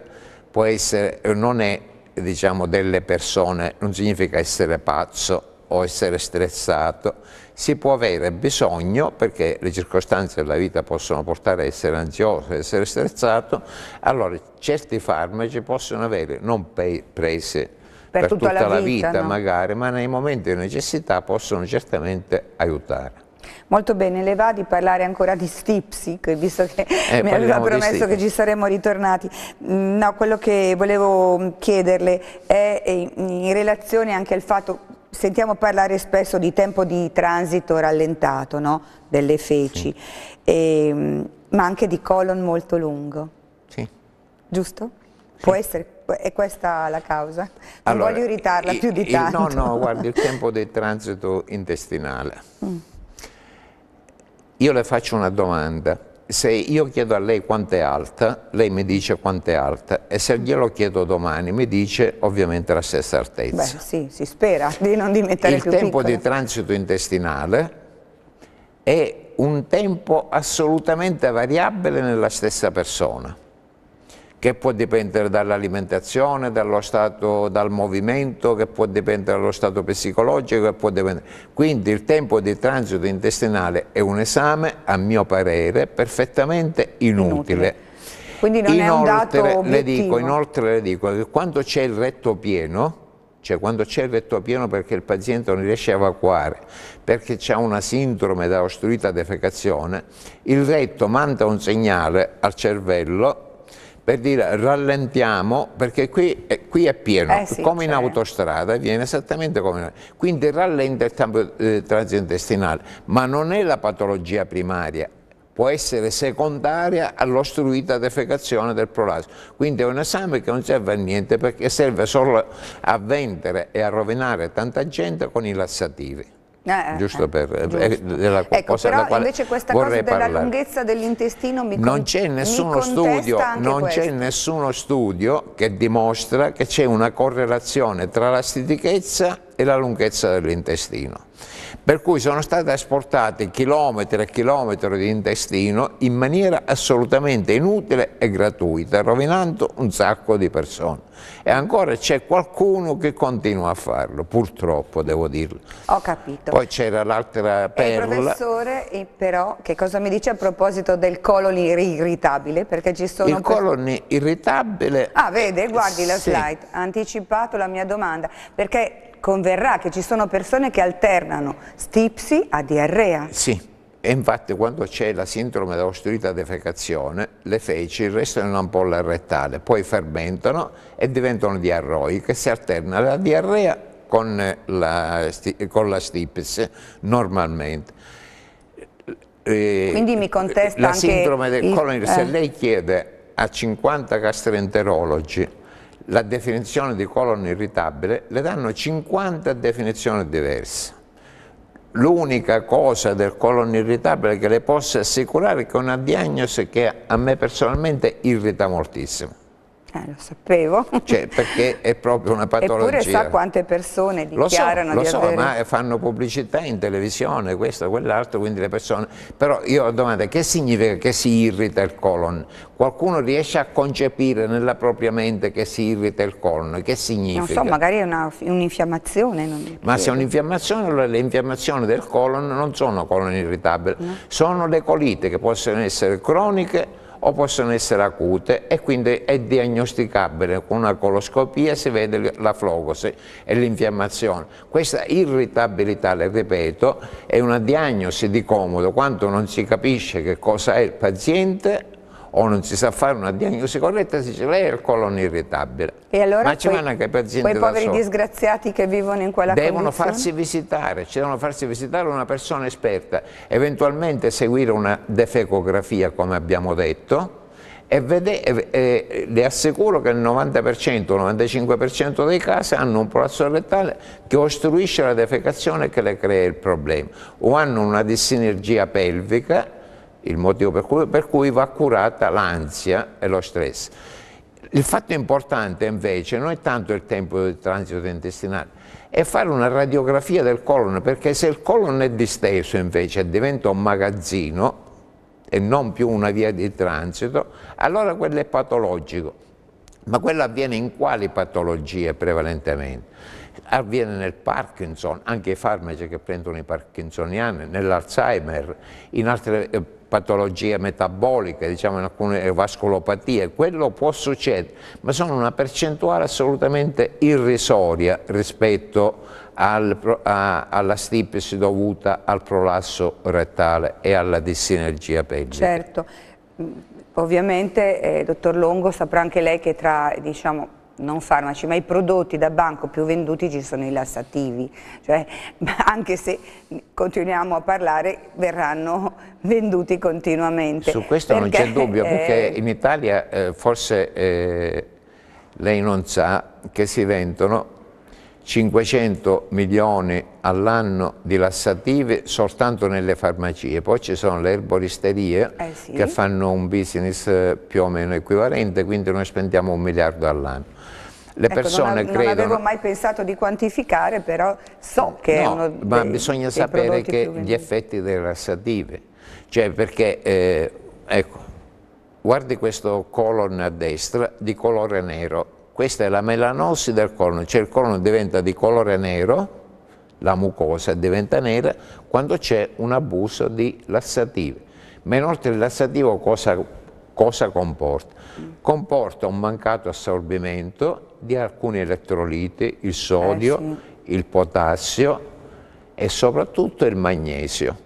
può essere, non è diciamo delle persone non significa essere pazzo o essere stressato si può avere bisogno, perché le circostanze della vita possono portare a essere ansioso, a essere stressato, allora certi farmaci possono avere, non pe- prese per, per tutta, tutta, la, vita, vita no? magari, ma nei momenti di necessità possono certamente aiutare. Molto bene, le va di parlare ancora di Stipsic, visto che eh, mi aveva promesso che ci saremmo ritornati. Mm, no, quello che volevo chiederle è eh, in relazione anche al fatto sentiamo parlare spesso di tempo di transito rallentato no? delle feci, sì. e, ehm, ma anche di colon molto lungo. Sì. Giusto? Sì. Può essere è questa la causa? Non allora, voglio irritarla più di tanto. No, no, guardi, il tempo del transito intestinale. Mm. Io le faccio una domanda se io chiedo a lei quanto è alta, lei mi dice quanto è alta e se glielo chiedo domani mi dice ovviamente la stessa altezza. Beh, sì, si spera di non diventare Il più tempo piccolo. di transito intestinale è un tempo assolutamente variabile nella stessa persona che può dipendere dall'alimentazione, dallo stato, dal movimento, che può dipendere dallo stato psicologico, che può dipendere. Quindi il tempo di transito intestinale è un esame, a mio parere, perfettamente inutile. inutile. Quindi non inoltre, è un dato le dico, Inoltre le dico che quando c'è il retto pieno, cioè quando c'è il retto pieno perché il paziente non riesce a evacuare, perché c'è una sindrome da ostruita defecazione, il retto manda un segnale al cervello per dire rallentiamo perché qui, eh, qui è pieno, eh sì, come cioè. in autostrada, viene esattamente come in quindi rallenta il tempo eh, transintestinale, ma non è la patologia primaria, può essere secondaria all'ostruita defecazione del prolasso. Quindi è un esame che non serve a niente perché serve solo a vendere e a rovinare tanta gente con i lassativi. Eh, eh, giusto eh. per eh, giusto. Eh, della, ecco, però invece questa cosa della parlare. lunghezza dell'intestino mi non c'è nessuno studio non c'è nessuno studio che dimostra che c'è una correlazione tra la stitichezza e la lunghezza dell'intestino per cui sono state esportate chilometri e chilometri di intestino in maniera assolutamente inutile e gratuita, rovinando un sacco di persone. E ancora c'è qualcuno che continua a farlo, purtroppo devo dirlo. Ho capito. Poi c'era l'altra perla. E il professore però che cosa mi dice a proposito del colon irritabile? Perché ci sono... Il colon irritabile... Ah vede, guardi la sì. slide, ha anticipato la mia domanda, perché converrà che ci sono persone che alternano stipsi a diarrea. Sì, e infatti quando c'è la sindrome da ostruita defecazione, le feci restano in un'ampolla rettale, poi fermentano e diventano che si alterna la diarrea con la, con la stipes normalmente. Quindi mi contesta la anche... Sindrome del, il, colon, eh. Se lei chiede a 50 gastroenterologi la definizione di colon irritabile, le danno 50 definizioni diverse. L'unica cosa del colon irritabile che le posso assicurare è che è una diagnosi che a me personalmente irrita moltissimo. Eh, lo sapevo. Cioè, perché è proprio una patologia. Eppure sa quante persone dichiarano lo so, lo di avere... so, ma fanno pubblicità in televisione, questo, quell'altro, quindi le persone... Però io ho domanda, che significa che si irrita il colon? Qualcuno riesce a concepire nella propria mente che si irrita il colon? Che significa? Non so, magari è un'infiammazione. Un ma se è un'infiammazione, allora le infiammazioni del colon non sono colon irritabile, no. sono le colite che possono essere croniche o possono essere acute e quindi è diagnosticabile con una coloscopia si vede la flogosi e l'infiammazione. Questa irritabilità, le ripeto, è una diagnosi di comodo quando non si capisce che cosa è il paziente o non si sa fare una diagnosi corretta, si dice lei ha il colon irritabile. E allora Ma ci vanno anche pazienti quei poveri soli. disgraziati che vivono in quella devono Devono farsi visitare, ci devono farsi visitare una persona esperta, eventualmente seguire una defecografia come abbiamo detto, e, vede, e, e, le assicuro che il 90%, 95% dei casi hanno un polazzo rettale che ostruisce la defecazione e che le crea il problema o hanno una dissinergia pelvica il motivo per cui, per cui va curata l'ansia e lo stress. Il fatto importante invece non è tanto il tempo del transito intestinale, è fare una radiografia del colon, perché se il colon è disteso invece e diventa un magazzino e non più una via di transito, allora quello è patologico. Ma quello avviene in quali patologie prevalentemente? Avviene nel Parkinson, anche i farmaci che prendono i parkinsoniani, nell'Alzheimer, in altre eh, patologie metaboliche, diciamo in alcune eh, vascolopatie, quello può succedere, ma sono una percentuale assolutamente irrisoria rispetto al, a, alla stipesi dovuta al prolasso rettale e alla dissinergia pelvica. Certo, ovviamente eh, dottor Longo saprà anche lei che tra diciamo, non farmaci, ma i prodotti da banco più venduti ci sono i lassativi, cioè, anche se continuiamo a parlare verranno venduti continuamente. Su questo perché, non c'è dubbio, eh, perché eh, in Italia eh, forse eh, lei non sa che si vendono 500 milioni all'anno di lassative soltanto nelle farmacie, poi ci sono le erboristerie eh sì. che fanno un business eh, più o meno equivalente, quindi noi spendiamo un miliardo all'anno le ecco, persone non, credono... Non avevo mai pensato di quantificare, però so che... No, dei, ma bisogna sapere che gli effetti delle rassative, cioè perché, eh, ecco, guardi questo colon a destra di colore nero, questa è la melanossi del colon, cioè il colon diventa di colore nero, la mucosa diventa nera, quando c'è un abuso di lassative. Ma inoltre il lassativo cosa, cosa comporta? Mm. Comporta un mancato assorbimento di alcuni elettroliti, il sodio, eh sì. il potassio e soprattutto il magnesio.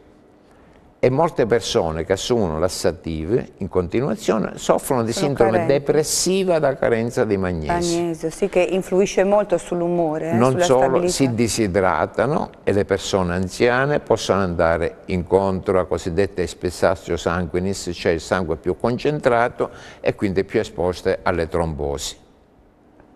E molte persone che assumono lassative in continuazione soffrono di Sono sindrome carenti. depressiva da carenza di magnesio. Magnesio, sì, che influisce molto sull'umore. Eh, non solo, stabilità. si disidratano e le persone anziane possono andare incontro a cosiddette spessastio sanguinis, cioè il sangue più concentrato e quindi più esposte alle trombosi.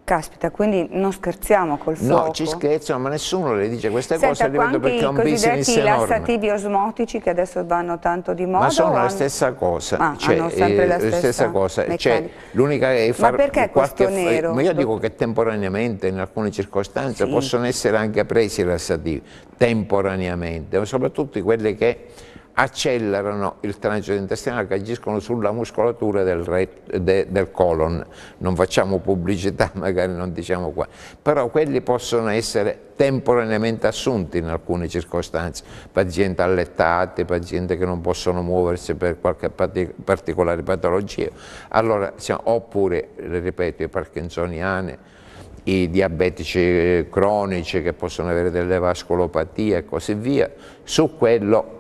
Caspita, quindi non scherziamo col fuoco? No, ci scherzano, ma nessuno le dice queste Senta, cose arrivando perché è un business enorme. i lassativi osmotici che adesso vanno tanto di moda? Ma sono la hanno... stessa cosa. Ah, cioè, hanno sempre eh, la stessa, cosa. Cioè, l'unica è far ma perché qualche... questo nero? Ma io dico che temporaneamente, in alcune circostanze, sì. possono essere anche presi i lassativi, temporaneamente, soprattutto quelli che accelerano il transito intestinale che agiscono sulla muscolatura del, re, de, del colon. Non facciamo pubblicità, magari non diciamo qua, però quelli possono essere temporaneamente assunti in alcune circostanze, pazienti allettati, pazienti che non possono muoversi per qualche particolare patologia, allora, oppure, ripeto, i parkinsoniani, i diabetici eh, cronici che possono avere delle vascolopatie e così via, su quello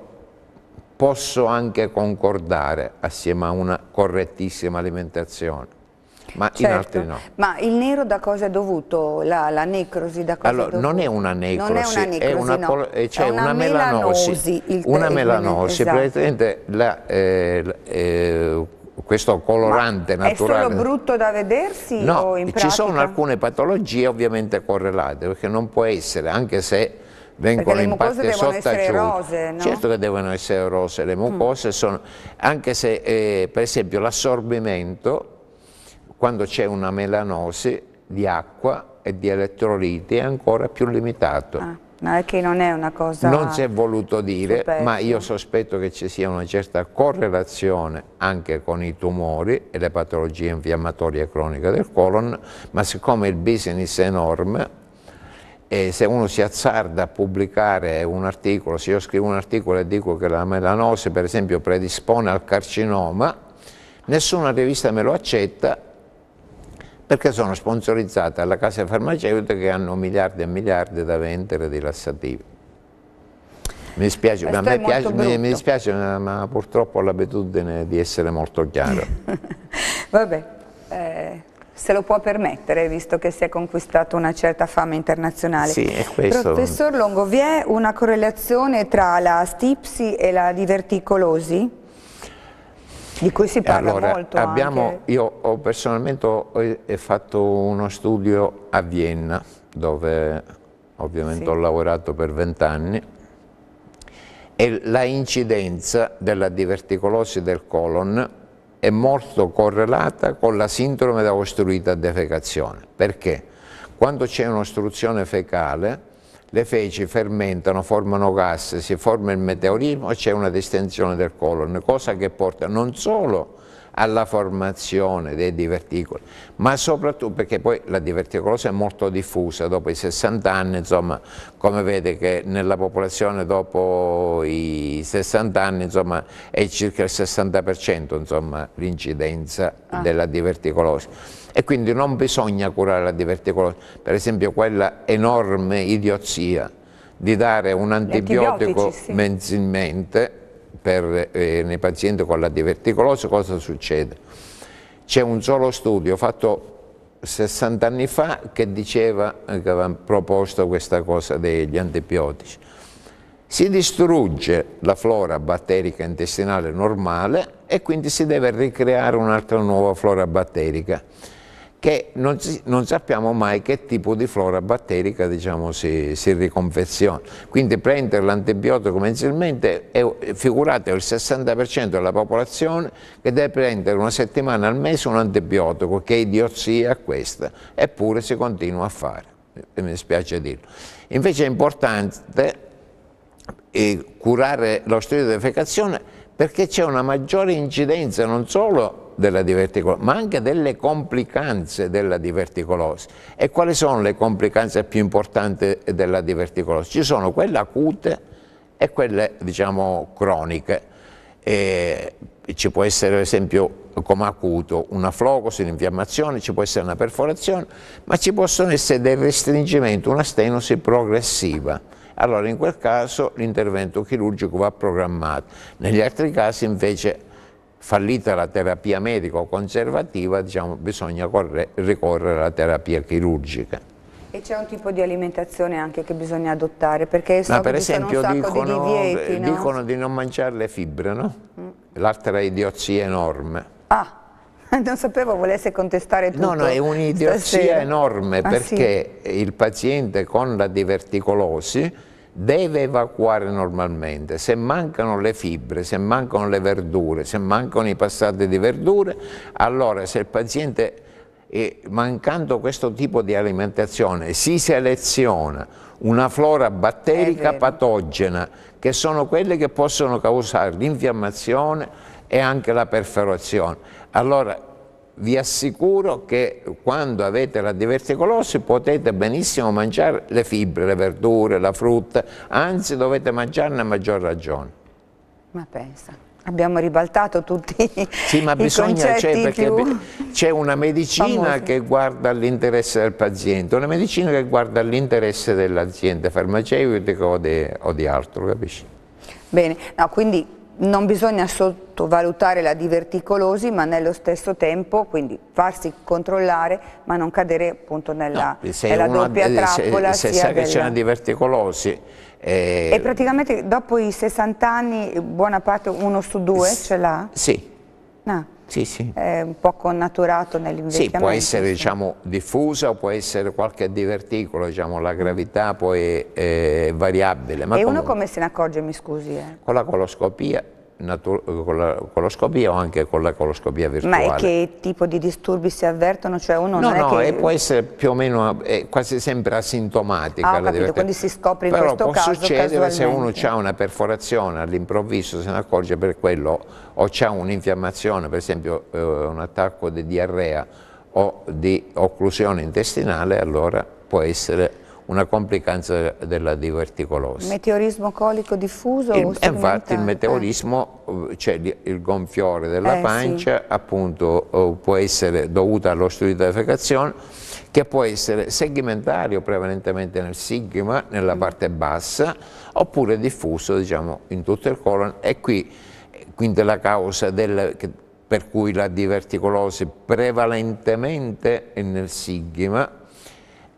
posso anche concordare assieme a una correttissima alimentazione. Ma certo. in altri no. Ma il nero da cosa è dovuto? La, la necrosi da cosa allora, è Non è una necrosi, è una, eh, c'è una, no. cioè una, una melanosi. melanosi il, una melanosi, esatto. praticamente la, eh, eh, questo colorante Ma naturale. È solo brutto da vedersi? No, in ci pratica? sono alcune patologie ovviamente correlate, perché non può essere, anche se vengono in parte sottaciute. No? Certo che devono essere rose, le mucose mm. sono, anche se eh, per esempio l'assorbimento, quando c'è una melanosi di acqua e di elettroliti è ancora più limitato. Ah. è che non è una cosa... Non si è voluto dire, superflua. ma io sospetto che ci sia una certa correlazione anche con i tumori e le patologie infiammatorie croniche del colon, ma siccome il business è enorme, e se uno si azzarda a pubblicare un articolo, se io scrivo un articolo e dico che la melanose per esempio predispone al carcinoma, nessuna rivista me lo accetta perché sono sponsorizzate dalla casa farmaceutica che hanno miliardi e miliardi da vendere di lassativi. Mi dispiace, a me piace, mi, mi dispiace, ma purtroppo ho l'abitudine di essere molto chiaro. Vabbè. Eh se lo può permettere, visto che si è conquistato una certa fama internazionale. Sì, è questo. Professor Longo, vi è una correlazione tra la stipsi e la diverticolosi? Di cui si parla allora, molto abbiamo, anche. Io ho personalmente ho, ho eh, fatto uno studio a Vienna, dove ovviamente sì. ho lavorato per vent'anni, e la incidenza della diverticolosi del colon è molto correlata con la sindrome da ostruita defecazione. Perché? Quando c'è un'ostruzione fecale, le feci fermentano, formano gas, si forma il meteorismo e c'è una distensione del colon, cosa che porta non solo alla formazione dei diverticoli, ma soprattutto perché poi la diverticolosi è molto diffusa dopo i 60 anni, insomma, come vede che nella popolazione dopo i 60 anni insomma, è circa il 60% l'incidenza ah. della diverticolosi e quindi non bisogna curare la diverticolosi, per esempio quella enorme idiozia di dare un antibiotico mensilmente per, eh, nei pazienti con la diverticolosi cosa succede? C'è un solo studio fatto 60 anni fa che diceva eh, che aveva proposto questa cosa degli antibiotici. Si distrugge la flora batterica intestinale normale e quindi si deve ricreare un'altra nuova flora batterica che non, si, non, sappiamo mai che tipo di flora batterica diciamo, si, si riconfeziona. Quindi prendere l'antibiotico mensilmente è, figurato il 60% della popolazione che deve prendere una settimana al mese un antibiotico, che idiozia questa, eppure si continua a fare, mi spiace dirlo. Invece è importante eh, curare lo studio di defecazione perché c'è una maggiore incidenza non solo della diverticolosi, ma anche delle complicanze della diverticolosi. E quali sono le complicanze più importanti della diverticolosi? Ci sono quelle acute e quelle, diciamo, croniche. E ci può essere, ad esempio, come acuto una flocosi, un'infiammazione, ci può essere una perforazione, ma ci possono essere dei restringimenti, una stenosi progressiva. Allora in quel caso l'intervento chirurgico va programmato, negli altri casi invece fallita la terapia medico-conservativa, diciamo, bisogna ricorrere alla terapia chirurgica. E c'è un tipo di alimentazione anche che bisogna adottare, perché so no, per esempio dicono, di divieti, no? dicono di non mangiare le fibre, no? Mm. L'altra idiozia enorme. Ah, non sapevo volesse contestare tutto. No, no, è un'idiozia enorme ah, perché sì. il paziente con la diverticolosi deve evacuare normalmente. Se mancano le fibre, se mancano le verdure, se mancano i passati di verdure, allora se il paziente mancando questo tipo di alimentazione si seleziona una flora batterica patogena che sono quelle che possono causare l'infiammazione e anche la perforazione. Allora vi assicuro che quando avete la diverticolosi potete benissimo mangiare le fibre, le verdure, la frutta, anzi dovete mangiarne a maggior ragione. Ma pensa, abbiamo ribaltato tutti i Sì, ma bisogna, c'è, perché c'è una medicina famosi. che guarda all'interesse del paziente, una medicina che guarda all'interesse dell'azienda farmaceutica o di, o di altro, capisci? Bene, no, quindi non bisogna sottovalutare la diverticolosi ma nello stesso tempo quindi farsi controllare ma non cadere appunto nella, no, nella uno, doppia eh, trappola se, se sa che c'è una diverticolosi eh, e praticamente dopo i 60 anni buona parte uno su due ce l'ha? sì no. Ah sì, sì. È un po' connaturato nell'invecchiamento. Sì, può essere diciamo, diffusa o può essere qualche diverticolo, diciamo, la mm. gravità poi è, è variabile. e comunque, uno come se ne accorge, mi scusi? Eh? Con la coloscopia con la coloscopia o anche con la coloscopia virtuale. Ma che tipo di disturbi si avvertono? Cioè uno no, no, che... può essere più o meno, quasi sempre asintomatica. Ah, capito, quindi si scopre in Però questo caso Però può succedere se uno ha una perforazione all'improvviso, se ne accorge per quello, o ha un'infiammazione, per esempio eh, un attacco di diarrea o di occlusione intestinale, allora può essere una complicanza della diverticolosi. Meteorismo colico diffuso? Il, eh, infatti il meteorismo, eh. cioè il gonfiore della eh, pancia, sì. appunto eh, può essere dovuto defecazione, che può essere segmentario prevalentemente nel sigma, nella mm. parte bassa, oppure diffuso diciamo, in tutto il colon e qui quindi la causa del, per cui la diverticolosi prevalentemente è nel sigma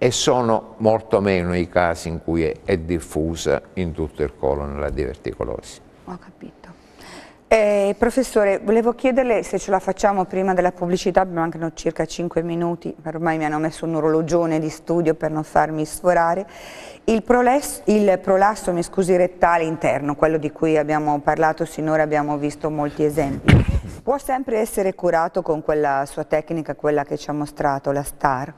e sono molto meno i casi in cui è, è diffusa in tutto il colon la diverticolosi. Ho capito. Eh, professore, volevo chiederle se ce la facciamo prima della pubblicità, mancano circa 5 minuti, ormai mi hanno messo un orologione di studio per non farmi sforare. Il, proles, il prolasso mi scusi, rettale interno, quello di cui abbiamo parlato sinora, abbiamo visto molti esempi, può sempre essere curato con quella sua tecnica, quella che ci ha mostrato la STAR?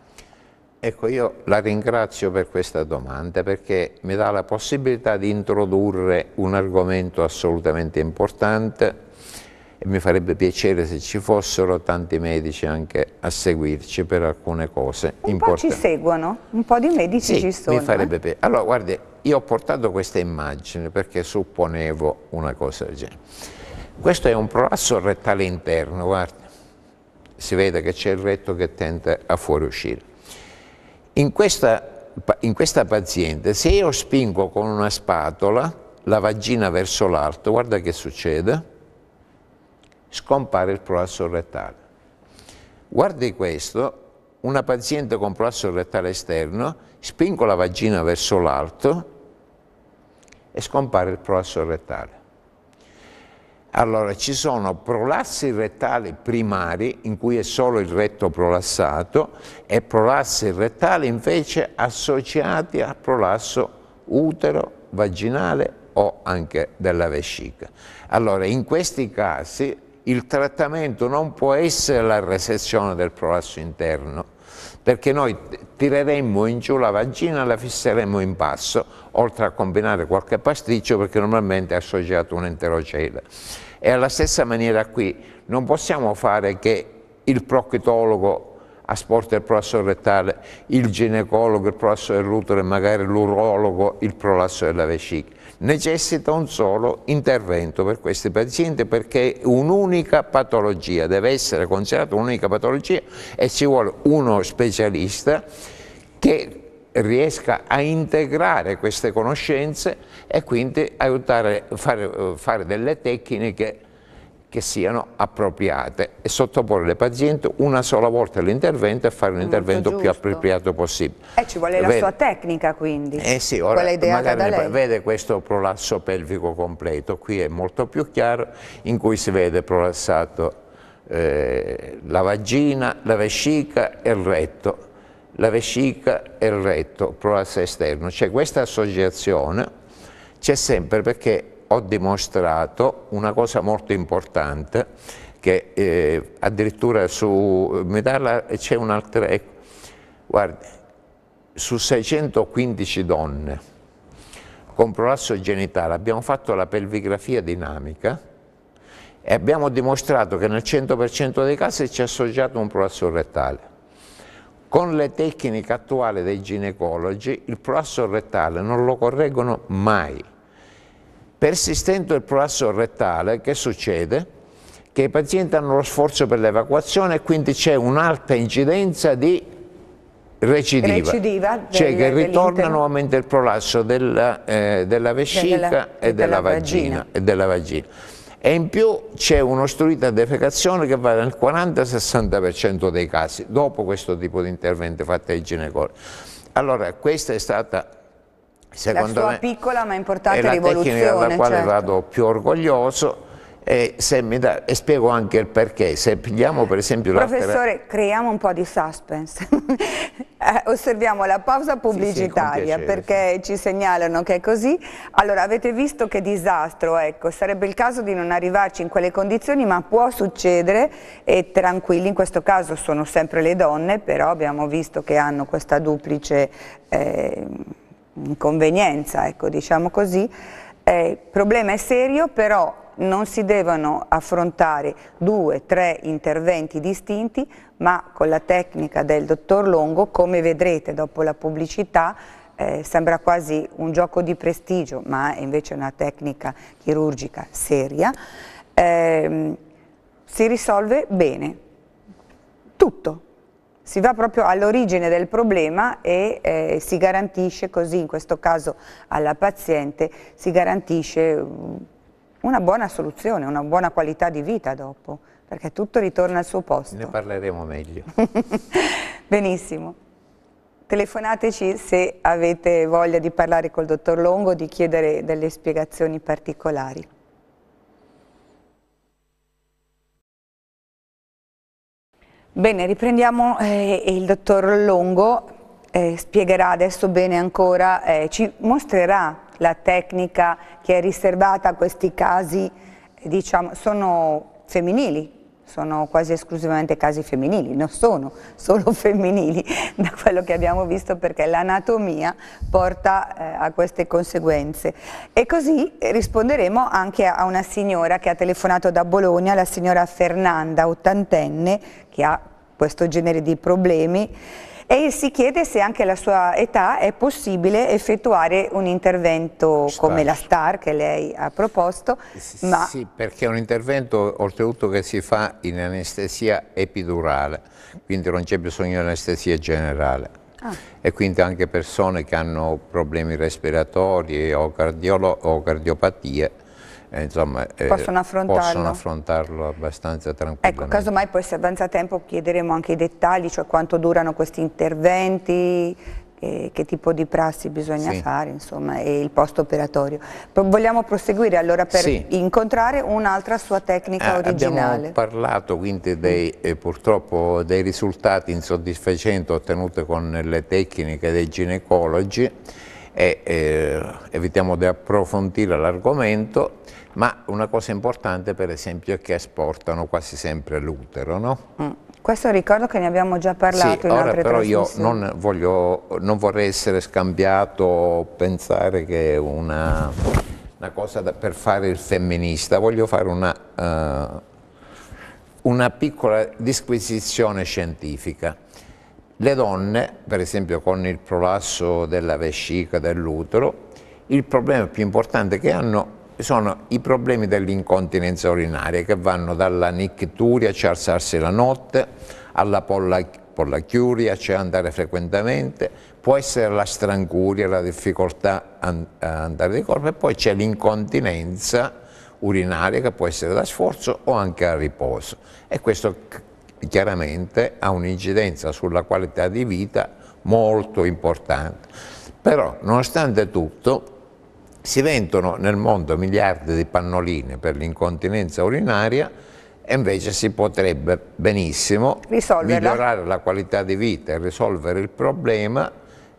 Ecco, io la ringrazio per questa domanda perché mi dà la possibilità di introdurre un argomento assolutamente importante e mi farebbe piacere se ci fossero tanti medici anche a seguirci per alcune cose un importanti. Un po' ci seguono, un po' di medici sì, ci sono. mi farebbe eh. piacere. Allora, guardi, io ho portato questa immagine perché supponevo una cosa del genere. Questo è un prolasso rettale interno, guardi, Si vede che c'è il retto che tende a fuoriuscire in questa, in questa paziente, se io spingo con una spatola la vagina verso l'alto, guarda che succede, scompare il prolasso rettale. Guardi questo, una paziente con prolasso rettale esterno, spingo la vagina verso l'alto e scompare il prolasso rettale. Allora, ci sono prolassi rettali primari, in cui è solo il retto prolassato, e prolassi rettali invece associati al prolasso utero, vaginale o anche della vescica. Allora, in questi casi il trattamento non può essere la resezione del prolasso interno, perché noi tireremmo in giù la vagina e la fisseremmo in basso, oltre a combinare qualche pasticcio perché normalmente è associato un enterocele. E alla stessa maniera qui, non possiamo fare che il proctologo asporta il prolasso rettale, il ginecologo, il prolasso dell'utero e magari l'urologo, il prolasso della vescica. Necessita un solo intervento per questi pazienti perché è un'unica patologia, deve essere considerata un'unica patologia e ci vuole uno specialista che riesca a integrare queste conoscenze e quindi aiutare a fare, fare delle tecniche che siano appropriate e sottoporre le pazienti una sola volta all'intervento e fare l'intervento più appropriato possibile. E eh, ci vuole la vede, sua tecnica quindi. Eh sì, ora magari ne, vede questo prolasso pelvico completo, qui è molto più chiaro, in cui si vede prolassato eh, la vagina, la vescica e il retto, la vescica e il retto, prolasso esterno. C'è questa associazione c'è sempre perché ho dimostrato una cosa molto importante che eh, addirittura su Medalla c'è un'altra, ecco, guardi, su 615 donne con prolasso genitale abbiamo fatto la pelvigrafia dinamica e abbiamo dimostrato che nel 100% dei casi c'è associato un prolasso rettale. Con le tecniche attuali dei ginecologi il prolasso rettale non lo correggono mai Persistendo il prolasso rettale, che succede? Che i pazienti hanno lo sforzo per l'evacuazione e quindi c'è un'alta incidenza di recidiva, recidiva del, cioè che ritorna nuovamente il prolasso della, eh, della vescica della, e, della vagina, e, della vagina, e in più c'è un'ostruita defecazione che va nel 40-60% dei casi dopo questo tipo di intervento fatto ai ginecologi. Allora questa è stata Secondo La sua me, piccola ma importante è la tecnica della quale certo. vado più orgoglioso e, da, e, spiego anche il perché. Se pigliamo per esempio... Professore, creiamo un po' di suspense. Eh, osserviamo la pausa pubblicitaria sì, sì, perché ci segnalano che è così. Allora, avete visto che disastro, ecco, sarebbe il caso di non arrivarci in quelle condizioni, ma può succedere e tranquilli, in questo caso sono sempre le donne, però abbiamo visto che hanno questa duplice... Eh, inconvenienza, ecco, diciamo così. Eh, il problema è serio, però non si devono affrontare due, tre interventi distinti, ma con la tecnica del dottor Longo, come vedrete dopo la pubblicità, eh, sembra quasi un gioco di prestigio, ma è invece una tecnica chirurgica seria, eh, si risolve bene tutto si va proprio all'origine del problema e eh, si garantisce così, in questo caso alla paziente, si garantisce mm, una buona soluzione, una buona qualità di vita dopo, perché tutto ritorna al suo posto. Ne parleremo meglio. Benissimo. Telefonateci se avete voglia di parlare col dottor Longo, di chiedere delle spiegazioni particolari. Bene, riprendiamo eh, il dottor Longo, eh, spiegherà adesso bene ancora, eh, ci mostrerà la tecnica che è riservata a questi casi, eh, diciamo, sono femminili, sono quasi esclusivamente casi femminili, non sono solo femminili da quello che abbiamo visto perché l'anatomia porta eh, a queste conseguenze. E così risponderemo anche a una signora che ha telefonato da Bologna, la signora Fernanda, ottantenne, che ha questo genere di problemi e si chiede se anche alla sua età è possibile effettuare un intervento Star. come la STAR che lei ha proposto. S ma... Sì, perché è un intervento oltretutto che si fa in anestesia epidurale, quindi non c'è bisogno di anestesia generale. Ah. E quindi anche persone che hanno problemi respiratori o, o cardiopatie eh, insomma, eh, possono, affrontarlo. possono, affrontarlo. abbastanza tranquillamente. Ecco, casomai poi se avanza tempo chiederemo anche i dettagli, cioè quanto durano questi interventi, eh, che tipo di prassi bisogna sì. fare, insomma, e il post operatorio. P vogliamo proseguire allora per sì. incontrare un'altra sua tecnica ah, originale. Abbiamo parlato quindi dei, eh, purtroppo dei risultati insoddisfacenti ottenuti con le tecniche dei ginecologi, e eh, evitiamo di approfondire l'argomento, ma una cosa importante per esempio è che esportano quasi sempre l'utero, no? Mm. Questo ricordo che ne abbiamo già parlato sì, in ora però io non, voglio, non, vorrei essere scambiato pensare che è una, una cosa da, per fare il femminista, voglio fare una, uh, una piccola disquisizione scientifica. Le donne, per esempio con il prolasso della vescica, dell'utero, il problema più importante che hanno sono i problemi dell'incontinenza urinaria che vanno dalla nicturia, cioè alzarsi la notte, alla polla, pollachiuria, cioè andare frequentemente, può essere la stranguria, la difficoltà a andare di corpo e poi c'è l'incontinenza urinaria che può essere da sforzo o anche a riposo e questo chiaramente ha un'incidenza sulla qualità di vita molto importante. Però, nonostante tutto, si vendono nel mondo miliardi di pannoline per l'incontinenza urinaria e invece si potrebbe benissimo Risolverla. migliorare la qualità di vita e risolvere il problema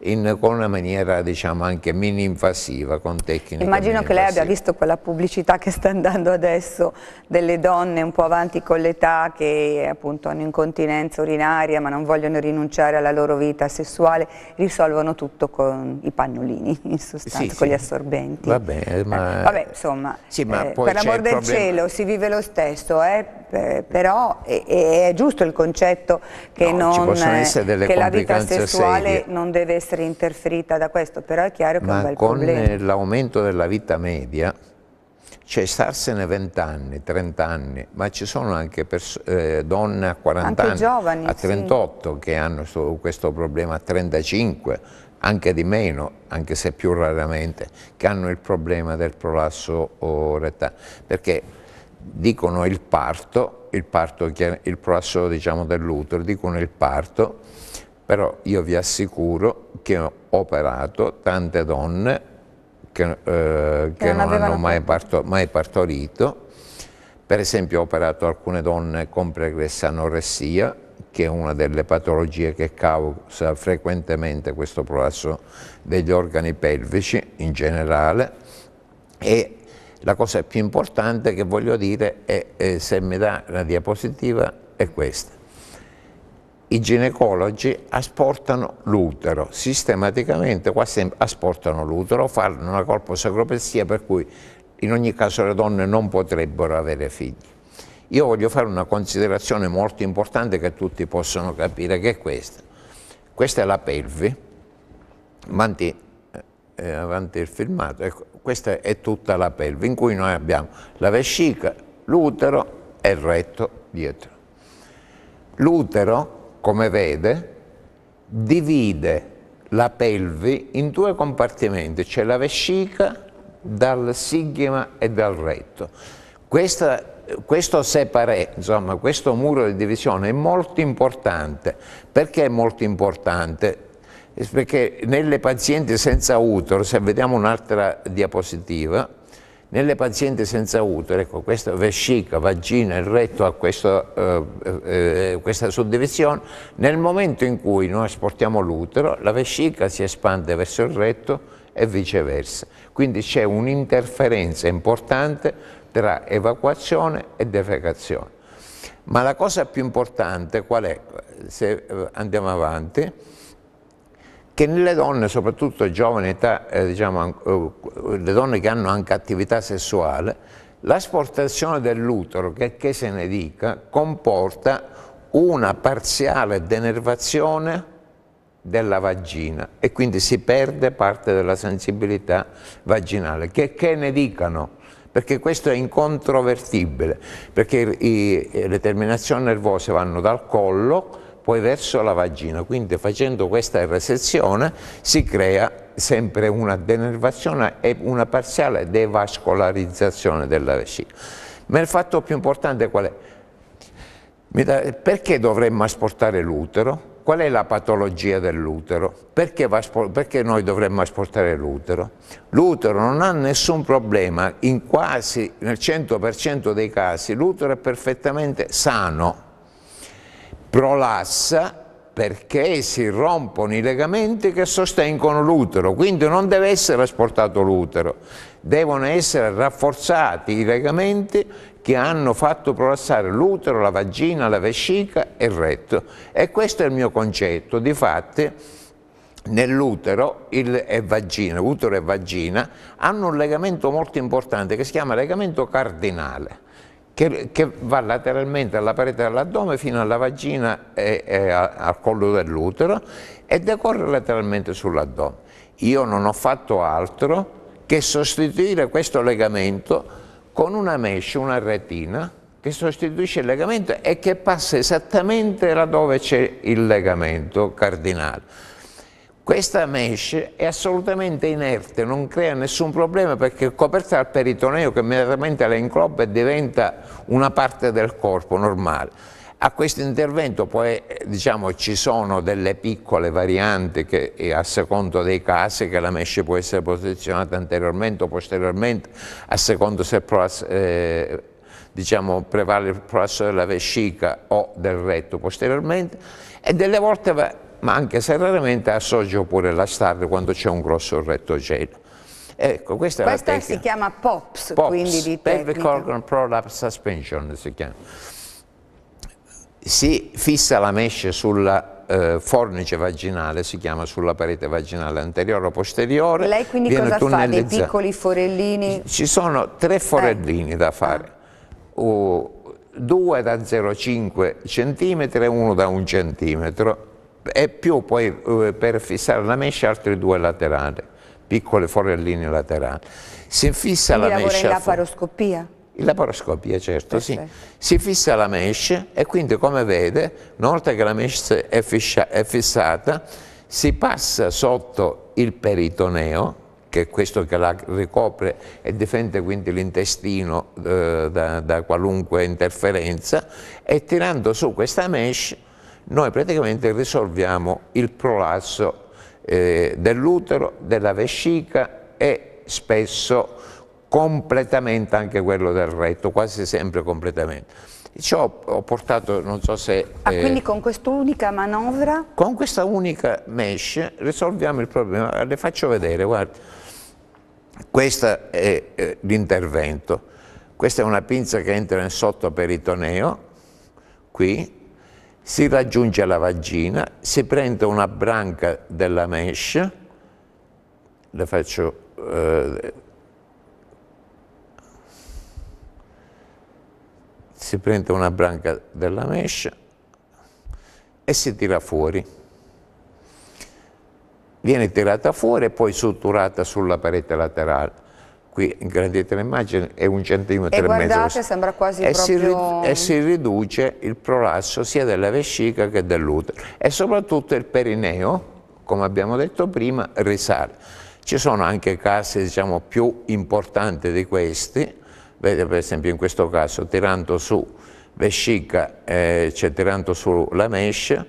in, con una maniera diciamo anche mini-invasiva, con tecniche Immagino che lei abbia visto quella pubblicità che sta andando adesso delle donne un po' avanti con l'età che appunto hanno incontinenza urinaria ma non vogliono rinunciare alla loro vita sessuale, risolvono tutto con i pannolini in sostanza, sì, con sì. gli assorbenti. Vabbè, ma... Eh, vabbè insomma, sì, ma eh, per l'amor del problema... cielo si vive lo stesso, eh? Eh, però è, è, giusto il concetto che, no, non, eh, che la vita sessuale serie. non deve essere interferita da questo, però è chiaro che Ma è un bel con con eh, l'aumento della vita media cioè starsene 20 anni, 30 anni, ma ci sono anche eh, donne a 40 anche anni, giovani, a 38 sì. che hanno questo problema, a 35, anche di meno, anche se più raramente, che hanno il problema del prolasso rettale. Perché dicono il parto, il, parto, il prolasso diciamo, dell'utero, dicono il parto, però io vi assicuro che ho operato tante donne che, eh, che, che non, hanno mai, parto, mai, partorito, per esempio ho operato alcune donne con pregressa anoressia, che è una delle patologie che causa frequentemente questo prolasso degli organi pelvici in generale, e la cosa più importante che voglio dire è, eh, se mi dà la diapositiva, è questa. I ginecologi asportano l'utero, sistematicamente quasi asportano l'utero, fanno una colposacropessia per cui in ogni caso le donne non potrebbero avere figli. Io voglio fare una considerazione molto importante che tutti possono capire, che è questa. Questa è la pelvi, avanti, eh, eh, avanti il filmato, ecco, questa è tutta la pelve, in cui noi abbiamo la vescica, l'utero e il retto dietro. L'utero, come vede, divide la pelvi in due compartimenti, cioè la vescica dal sigma e dal retto. Questa questo separé, insomma, questo muro di divisione è molto importante. Perché è molto importante? perché nelle pazienti senza utero, se vediamo un'altra diapositiva, nelle pazienti senza utero, ecco, questa vescica, vagina, il retto a questo, eh, eh, eh questa suddivisione, nel momento in cui noi esportiamo l'utero, la vescica si espande verso il retto e viceversa. Quindi c'è un'interferenza importante tra evacuazione e defecazione. Ma la cosa più importante qual è? Se eh, andiamo avanti, che nelle donne, soprattutto giovani età, eh, diciamo, eh, le donne che hanno anche attività sessuale, l'asportazione dell'utero, che, che se ne dica, comporta una parziale denervazione della vagina e quindi si perde parte della sensibilità vaginale. Che, che ne dicano? Perché questo è incontrovertibile, perché i, le terminazioni nervose vanno dal collo poi verso la vagina, quindi facendo questa resezione si crea sempre una denervazione e una parziale devascolarizzazione della vescica. Ma il fatto più importante qual è? Perché dovremmo asportare l'utero? Qual è la patologia dell'utero? Perché, perché, noi dovremmo asportare l'utero? L'utero non ha nessun problema, in quasi nel 100% dei casi l'utero è perfettamente sano, prolassa perché si rompono i legamenti che sostengono l'utero, quindi non deve essere asportato l'utero, devono essere rafforzati i legamenti che hanno fatto prolassare l'utero, la vagina, la vescica e il retto. E questo è il mio concetto, difatti nell'utero e vagina, utero e vagina hanno un legamento molto importante che si chiama legamento cardinale che, che, va lateralmente alla parete dell'addome fino alla vagina e, e al collo dell'utero e decorre lateralmente sull'addome. Io non ho fatto altro che sostituire questo legamento con una mesh, una retina, che sostituisce il legamento e che passa esattamente là dove c'è il legamento cardinale. Questa mesh è assolutamente inerte, non crea nessun problema perché è coperta dal peritoneo che immediatamente la ingloba e diventa una parte del corpo normale. A questo intervento poi diciamo, ci sono delle piccole varianti che a secondo dei casi che la mesh può essere posizionata anteriormente o posteriormente, a secondo se eh, diciamo, prevale il prolasso della vescica o del retto posteriormente e delle volte ma anche se raramente assoggio pure la star quando c'è un grosso rettogelo. Ecco, questa, questa si chiama POPS, POPS quindi di pelvic organ prolapse suspension si chiama. Si fissa la mesce sulla eh, fornice vaginale, si chiama sulla parete vaginale anteriore o posteriore. Lei quindi cosa fa? Dei piccoli forellini? Ci sono tre eh. forellini da fare. Uh, due da 0,5 cm e uno da 1 cm e più poi eh, per fissare la mesh altri due laterali, piccole forelline laterali. Si fissa la Quindi la mescia... in laparoscopia? In laparoscopia, certo, sì. Si fissa la mesh e quindi, come vede, una volta che la mesh è, fissa, è fissata, si passa sotto il peritoneo, che è questo che la ricopre e difende quindi l'intestino eh, da, da qualunque interferenza, e tirando su questa mesh noi praticamente risolviamo il prolasso eh, dell'utero, della vescica e spesso completamente anche quello del retto, quasi sempre completamente. Ciò ho portato, non so se... Ah, eh, quindi con quest'unica manovra? Con questa unica mesh risolviamo il problema. Eh, le faccio vedere, guardi. Questo è eh, l'intervento. Questa è una pinza che entra in sotto peritoneo, qui, si raggiunge la vagina, si prende una branca della mesh, le faccio... Eh, si prende una branca della mesh e si tira fuori. Viene tirata fuori e poi suturata sulla parete laterale qui ingrandite l'immagine, è un centimetro e, e guardate, mezzo. guardate, sembra quasi e proprio... Si, e si riduce il prolasso sia della vescica che dell'utero. E soprattutto il perineo, come abbiamo detto prima, risale. Ci sono anche casi diciamo, più importanti di questi, vede per esempio in questo caso tirando su vescica, eh, cioè tirando su la mesh,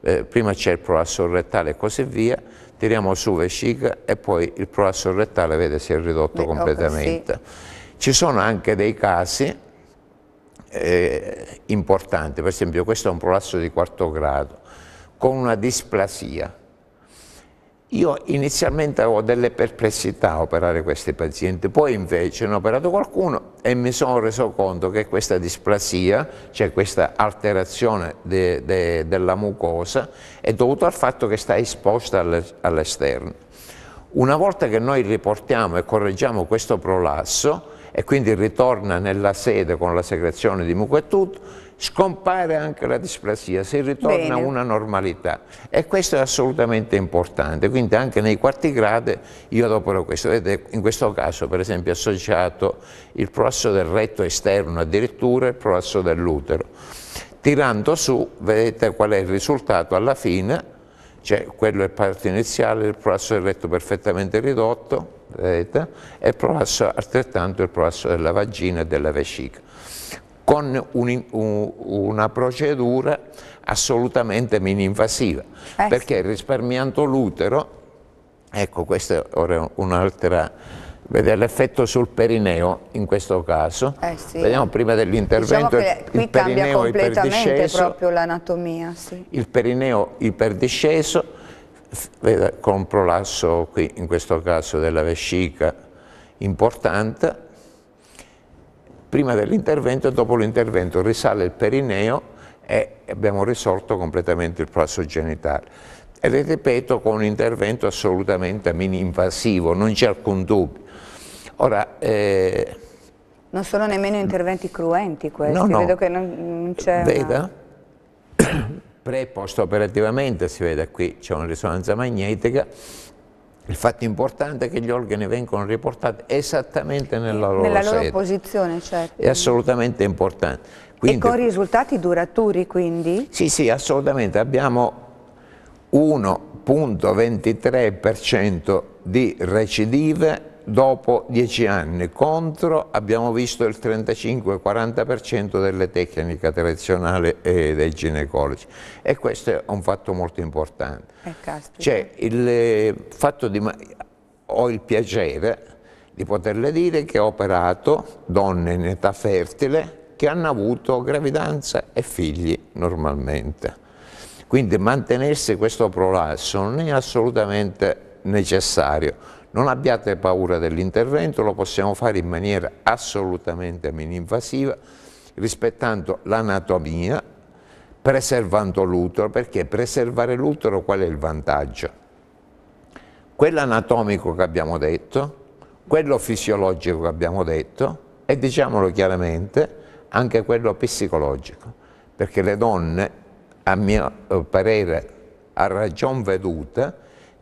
eh, prima c'è il prolasso rettale e così via, tiriamo su vescica e poi il prolasso rettale vede si è ridotto Beh, completamente. Okay, sì. Ci sono anche dei casi eh, importanti, per esempio questo è un prolasso di quarto grado, con una displasia, io inizialmente avevo delle perplessità a operare questi pazienti, poi invece ne ho operato qualcuno e mi sono reso conto che questa displasia, cioè questa alterazione de, de, della mucosa, è dovuta al fatto che sta esposta all'esterno. Una volta che noi riportiamo e correggiamo questo prolasso, e quindi ritorna nella sede con la secrezione di muco e tutto, scompare anche la displasia, si ritorna a una normalità e questo è assolutamente importante, quindi anche nei quarti grade io adopero questo vedete in questo caso per esempio associato il prolasso del retto esterno, addirittura il prolasso dell'utero. Tirando su, vedete qual è il risultato alla fine, cioè quello è il parto iniziale, il prolasso del retto perfettamente ridotto, vedete, e il prolasso, altrettanto il prolasso della vagina e della vescica con un, un, una procedura assolutamente mini-invasiva, eh, perché risparmiando l'utero, ecco questa è un'altra... Vedere l'effetto sul perineo in questo caso. Eh sì. Vediamo prima dell'intervento diciamo qui il cambia completamente proprio l'anatomia. Sì. Il perineo iperdisceso con prolasso qui in questo caso della vescica importante prima dell'intervento e dopo l'intervento risale il perineo e abbiamo risolto completamente il plasso genitale. Ed è, ripeto, con un intervento assolutamente mini invasivo, non c'è alcun dubbio. Ora, eh... Non sono nemmeno interventi cruenti questi, no, no. vedo che non, c'è... Veda? Una... Pre e post operativamente si vede qui, c'è una risonanza magnetica il fatto importante è che gli organi vengono riportati esattamente nella loro, nella loro posizione, certo. È assolutamente importante. Quindi, e con risultati duraturi quindi? Sì, sì, assolutamente. Abbiamo 1,23% di recidive dopo dieci anni. Contro abbiamo visto il 35-40% delle tecniche tradizionali e dei ginecologi e questo è un fatto molto importante. Eh, C'è cioè, il eh, fatto di... ho il piacere di poterle dire che ho operato donne in età fertile che hanno avuto gravidanza e figli normalmente. Quindi mantenersi questo prolasso non è assolutamente necessario non abbiate paura dell'intervento, lo possiamo fare in maniera assolutamente mininvasiva, rispettando l'anatomia, preservando l'utero, perché preservare l'utero qual è il vantaggio? Quello anatomico che abbiamo detto, quello fisiologico che abbiamo detto e diciamolo chiaramente anche quello psicologico, perché le donne, a mio parere, a ragion veduta,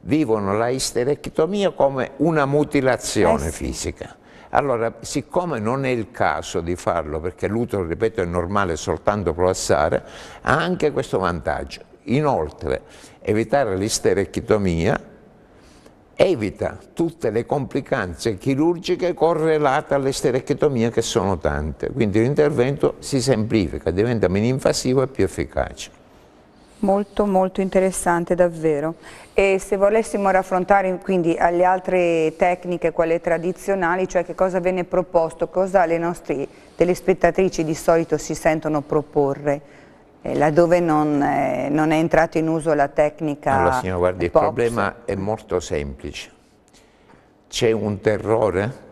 vivono la isterectomia come una mutilazione eh sì. fisica. Allora, siccome non è il caso di farlo, perché l'utero, ripeto, è normale soltanto prolassare, ha anche questo vantaggio. Inoltre, evitare l'isterectomia evita tutte le complicanze chirurgiche correlate all'isterectomia che sono tante, quindi l'intervento si semplifica, diventa meno invasivo e più efficace. Molto molto interessante davvero e se volessimo raffrontare quindi alle altre tecniche, quelle tradizionali, cioè che cosa viene proposto, cosa le nostre telespettatrici di solito si sentono proporre? Eh, laddove non, eh, non, è entrata in uso la tecnica Allora signor guardi, il problema è molto semplice. C'è un terrore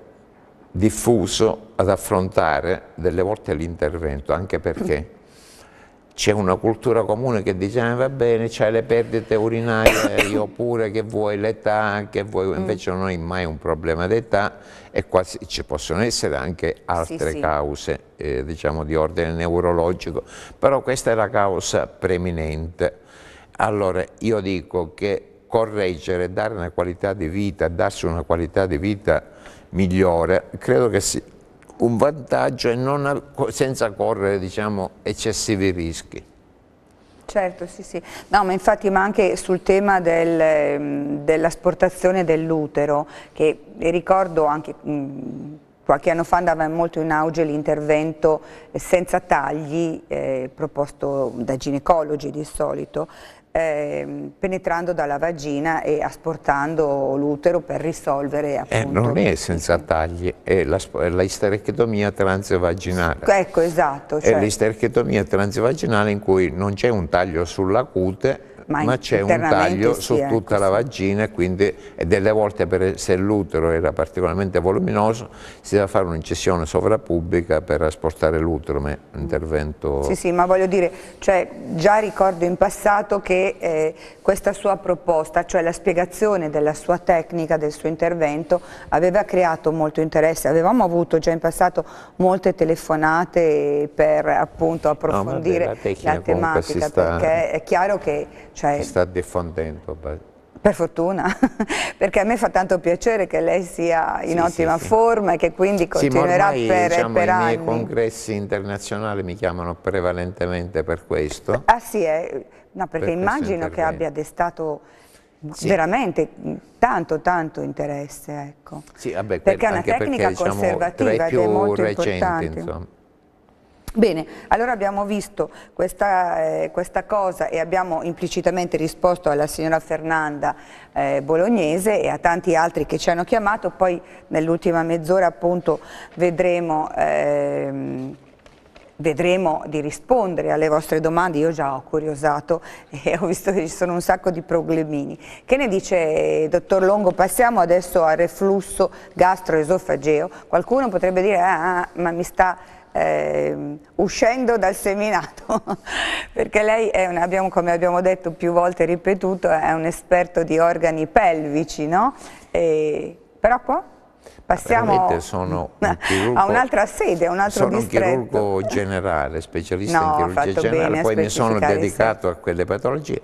diffuso ad affrontare delle volte l'intervento, anche perché c'è una cultura comune che dice ah, va bene, c'hai le perdite urinarie, io pure che vuoi l'età, che vuoi... Mm. invece mm. non è mai un problema d'età e quasi, ci possono essere anche altre sì, cause, Eh, diciamo di ordine neurologico, però questa è la causa preminente. Allora io dico che correggere, dare una qualità di vita, darsi una qualità di vita migliore, credo che si, un vantaggio e non, senza correre diciamo, eccessivi rischi. Certo, sì, sì. No, ma infatti ma anche sul tema del, ehm, dell'asportazione dell'utero, che ricordo anche mh, mm, qualche anno fa andava molto in auge l'intervento eh, senza tagli eh, proposto da ginecologi di solito, eh, penetrando dalla vagina e asportando l'utero per risolvere eh, appunto. Eh, non è senza tagli, è la, la isterectomia transvaginale. Ecco, esatto. Cioè... È l'isterectomia transvaginale in cui non c'è un taglio sulla cute, ma, ma c'è un taglio su ecco, tutta così. la vagina quindi, delle volte per, se l'utero era particolarmente voluminoso si deve fare un'incisione sovrapubblica per spostare l'utero, ma è un intervento... Sì, sì, ma voglio dire, cioè, già ricordo in passato che eh, questa sua proposta, cioè la spiegazione della sua tecnica, del suo intervento, aveva creato molto interesse, avevamo avuto già in passato molte telefonate per appunto approfondire no, la, la, tematica, sta... perché è chiaro che cioè, si sta diffondendo. Per fortuna, perché a me fa tanto piacere che lei sia in sì, ottima sì, forma e che quindi continuerà ormai, per, diciamo, per anni. I miei congressi internazionali mi chiamano prevalentemente per questo. Ah sì, eh? no, perché per immagino che abbia destato sì. veramente tanto tanto interesse ecco. sì, vabbè, perché è una tecnica perché, diciamo, conservativa diciamo, ed è molto recenti, importante insomma. Bene, allora abbiamo visto questa, eh, questa, cosa e abbiamo implicitamente risposto alla signora Fernanda eh, Bolognese e a tanti altri che ci hanno chiamato, poi nell'ultima mezz'ora appunto vedremo... Ehm, vedremo di rispondere alle vostre domande, io già ho curiosato e ho visto che ci sono un sacco di problemini. Che ne dice dottor Longo? Passiamo adesso al reflusso gastroesofageo. Qualcuno potrebbe dire ah, ah, ah ma mi sta eh, uscendo dal seminato, perché lei, è un, abbiamo, come abbiamo detto più volte ripetuto, è un esperto di organi pelvici, no? E, però qua Passiamo sono un chirurgo, a un'altra sede, a un altro sono distretto. Sono un chirurgo generale, specialista no, in chirurgia generale, poi mi sono dedicato a quelle patologie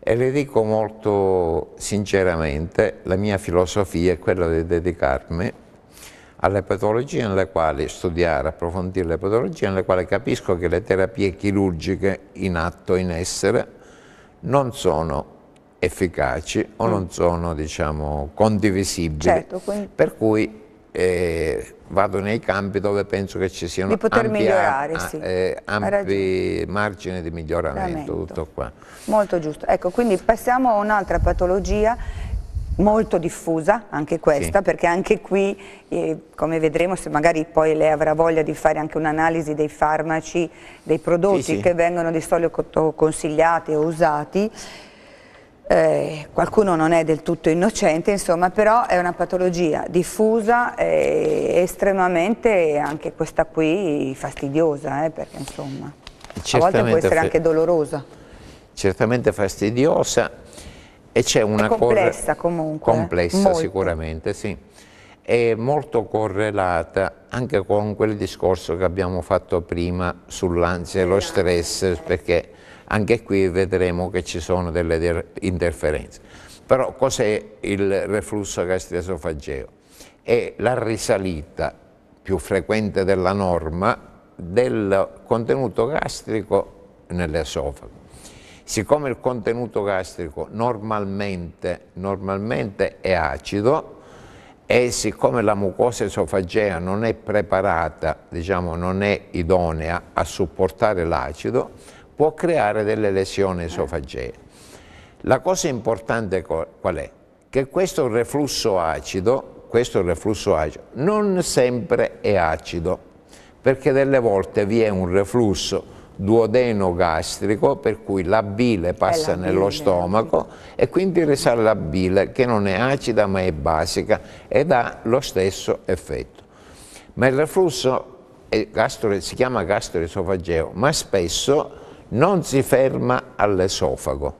e le dico molto sinceramente, la mia filosofia è quella di dedicarmi alle patologie nelle quali studiare, approfondire le patologie nelle quali capisco che le terapie chirurgiche in atto, in essere, non sono efficaci o mm. non sono diciamo, condivisibili certo, quindi... per cui eh, vado nei campi dove penso che ci siano ampi, a, sì. eh, ampi margini di miglioramento Lamento. tutto qua molto giusto ecco quindi passiamo a un'altra patologia molto diffusa anche questa sì. perché anche qui eh, come vedremo se magari poi lei avrà voglia di fare anche un'analisi dei farmaci dei prodotti sì, che vengono di solito consigliati o usati eh, qualcuno non è del tutto innocente insomma però è una patologia diffusa e estremamente anche questa qui fastidiosa eh, perché insomma certamente a volte può essere anche dolorosa certamente fastidiosa e c'è una è complessa cosa comunque. Eh. Complessa molto. sicuramente, sì. È molto correlata anche con quel discorso che abbiamo fatto prima sull'ansia e lo esatto. stress, perché anche qui vedremo che ci sono delle interferenze. Però cos'è il reflusso gastroesofageo? È la risalita più frequente della norma del contenuto gastrico nell'esofago. Siccome il contenuto gastrico normalmente, normalmente è acido e siccome la mucosa esofagea non è preparata, diciamo non è idonea a supportare l'acido, può creare delle lesioni esofagee. La cosa importante qual è? Che questo reflusso acido, questo reflusso acido non sempre è acido, perché delle volte vi è un reflusso duodeno gastrico, per cui la bile passa la bile, nello stomaco e quindi risale la bile che non è acida ma è basica ed ha lo stesso effetto. Ma il reflusso gastro, si chiama gastroesofageo, ma spesso non si ferma all'esofago,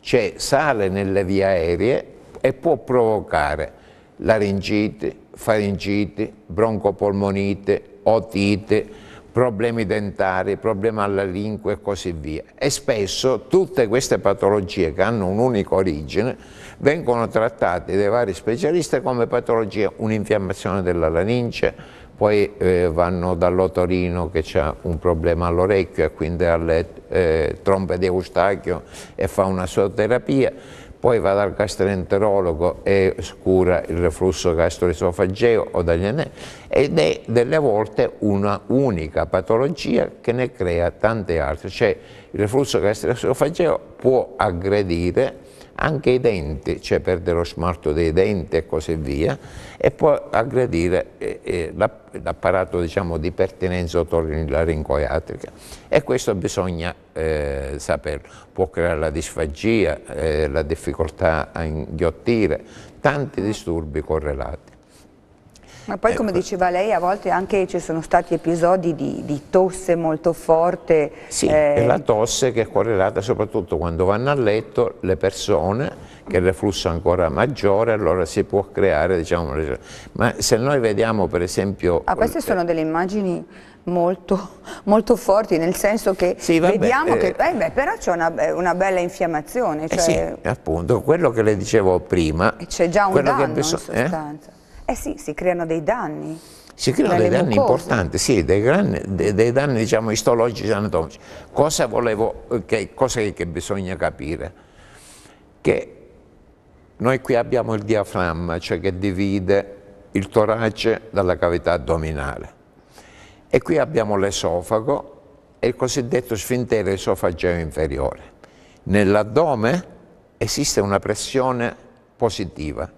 cioè sale nelle vie aeree e può provocare laringite, faringite, broncopolmonite, otite, problemi dentari, problemi alla lingua e così via. E spesso tutte queste patologie che hanno un'unica origine vengono trattate dai vari specialisti come patologie, un'infiammazione della laringe, poi eh, vanno dall'otorino che ha un problema all'orecchio e quindi alle eh, trombe di eustachio e fa una sua terapia poi va dal gastroenterologo e cura il reflusso gastroesofageo o dagli anelli ed è delle volte una unica patologia che ne crea tante altre, cioè il reflusso gastroesofageo può aggredire anche i denti, cioè perdere lo smalto dei denti e così via, e può aggredire eh, eh l'apparato diciamo, di pertinenza otorrinolarincoiatrica. E questo bisogna eh, saperlo. Può creare la disfagia, eh, la difficoltà a inghiottire, tanti disturbi correlati. Ma poi come ecco. diceva lei a volte anche ci sono stati episodi di, di tosse molto forte. Sì, eh... la tosse che è correlata soprattutto quando vanno a letto le persone che il reflusso è ancora maggiore allora si può creare diciamo ma se noi vediamo per esempio ah, queste sono delle immagini molto, molto forti, nel senso che sì, vabbè, vediamo che eh, eh beh, però c'è una, eh, una, bella infiammazione. Cioè, eh sì, cioè appunto, quello che le dicevo prima. C'è già un danno in eh? sostanza. Eh sì, si creano dei danni. Si creano dei danni mucose. importanti, sì, dei, grandi, dei, dei danni diciamo, istologici e anatomici. Cosa, volevo, che, cosa che bisogna capire? Che noi qui abbiamo il diaframma, cioè che divide il torace dalla cavità addominale. E qui abbiamo l'esofago e il cosiddetto sfintere esofageo inferiore. Nell'addome esiste una pressione positiva,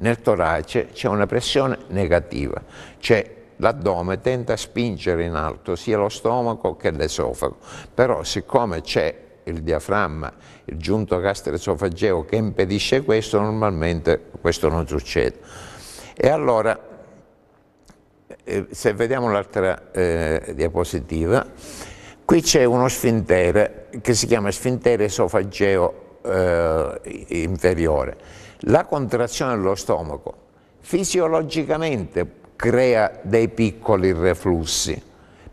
nel torace c'è una pressione negativa, cioè l'addome tende a spingere in alto sia lo stomaco che l'esofago, però siccome c'è il diaframma, il giunto gastroesofageo che impedisce questo, normalmente questo non succede. E allora, eh, se vediamo l'altra eh, diapositiva, qui c'è uno sfintere che si chiama sfintere esofageo eh, inferiore la contrazione dello stomaco fisiologicamente crea dei piccoli reflussi,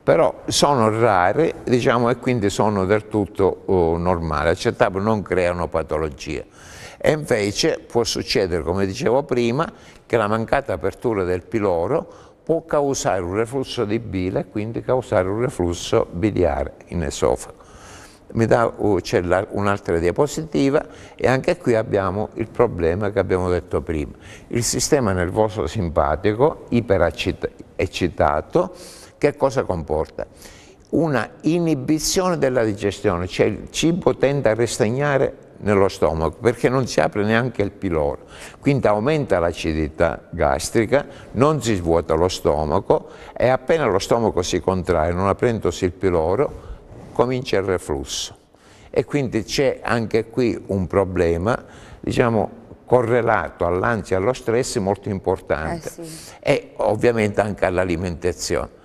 però sono rare diciamo, e quindi sono del tutto oh, normali, accettabili, non creano patologie. E invece può succedere, come dicevo prima, che la mancata apertura del piloro può causare un reflusso di bile e quindi causare un reflusso biliare in esofago mi dà, c'è un'altra diapositiva e anche qui abbiamo il problema che abbiamo detto prima. Il sistema nervoso simpatico ipereccitato che cosa comporta? Una inibizione della digestione, cioè il cibo tende a restagnare nello stomaco perché non si apre neanche il piloro, quindi aumenta l'acidità gastrica, non si svuota lo stomaco e appena lo stomaco si contrae non aprendosi il piloro comincia il reflusso e quindi c'è anche qui un problema diciamo, correlato all'ansia e allo stress molto importante eh sì. e ovviamente anche all'alimentazione.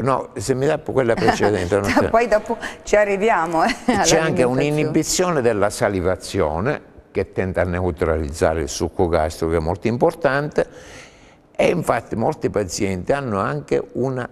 No, se mi dà quella precedente. non Poi dopo ci arriviamo. Eh, C'è anche un'inibizione della salivazione che tende a neutralizzare il succo gastrico che è molto importante e infatti molti pazienti hanno anche una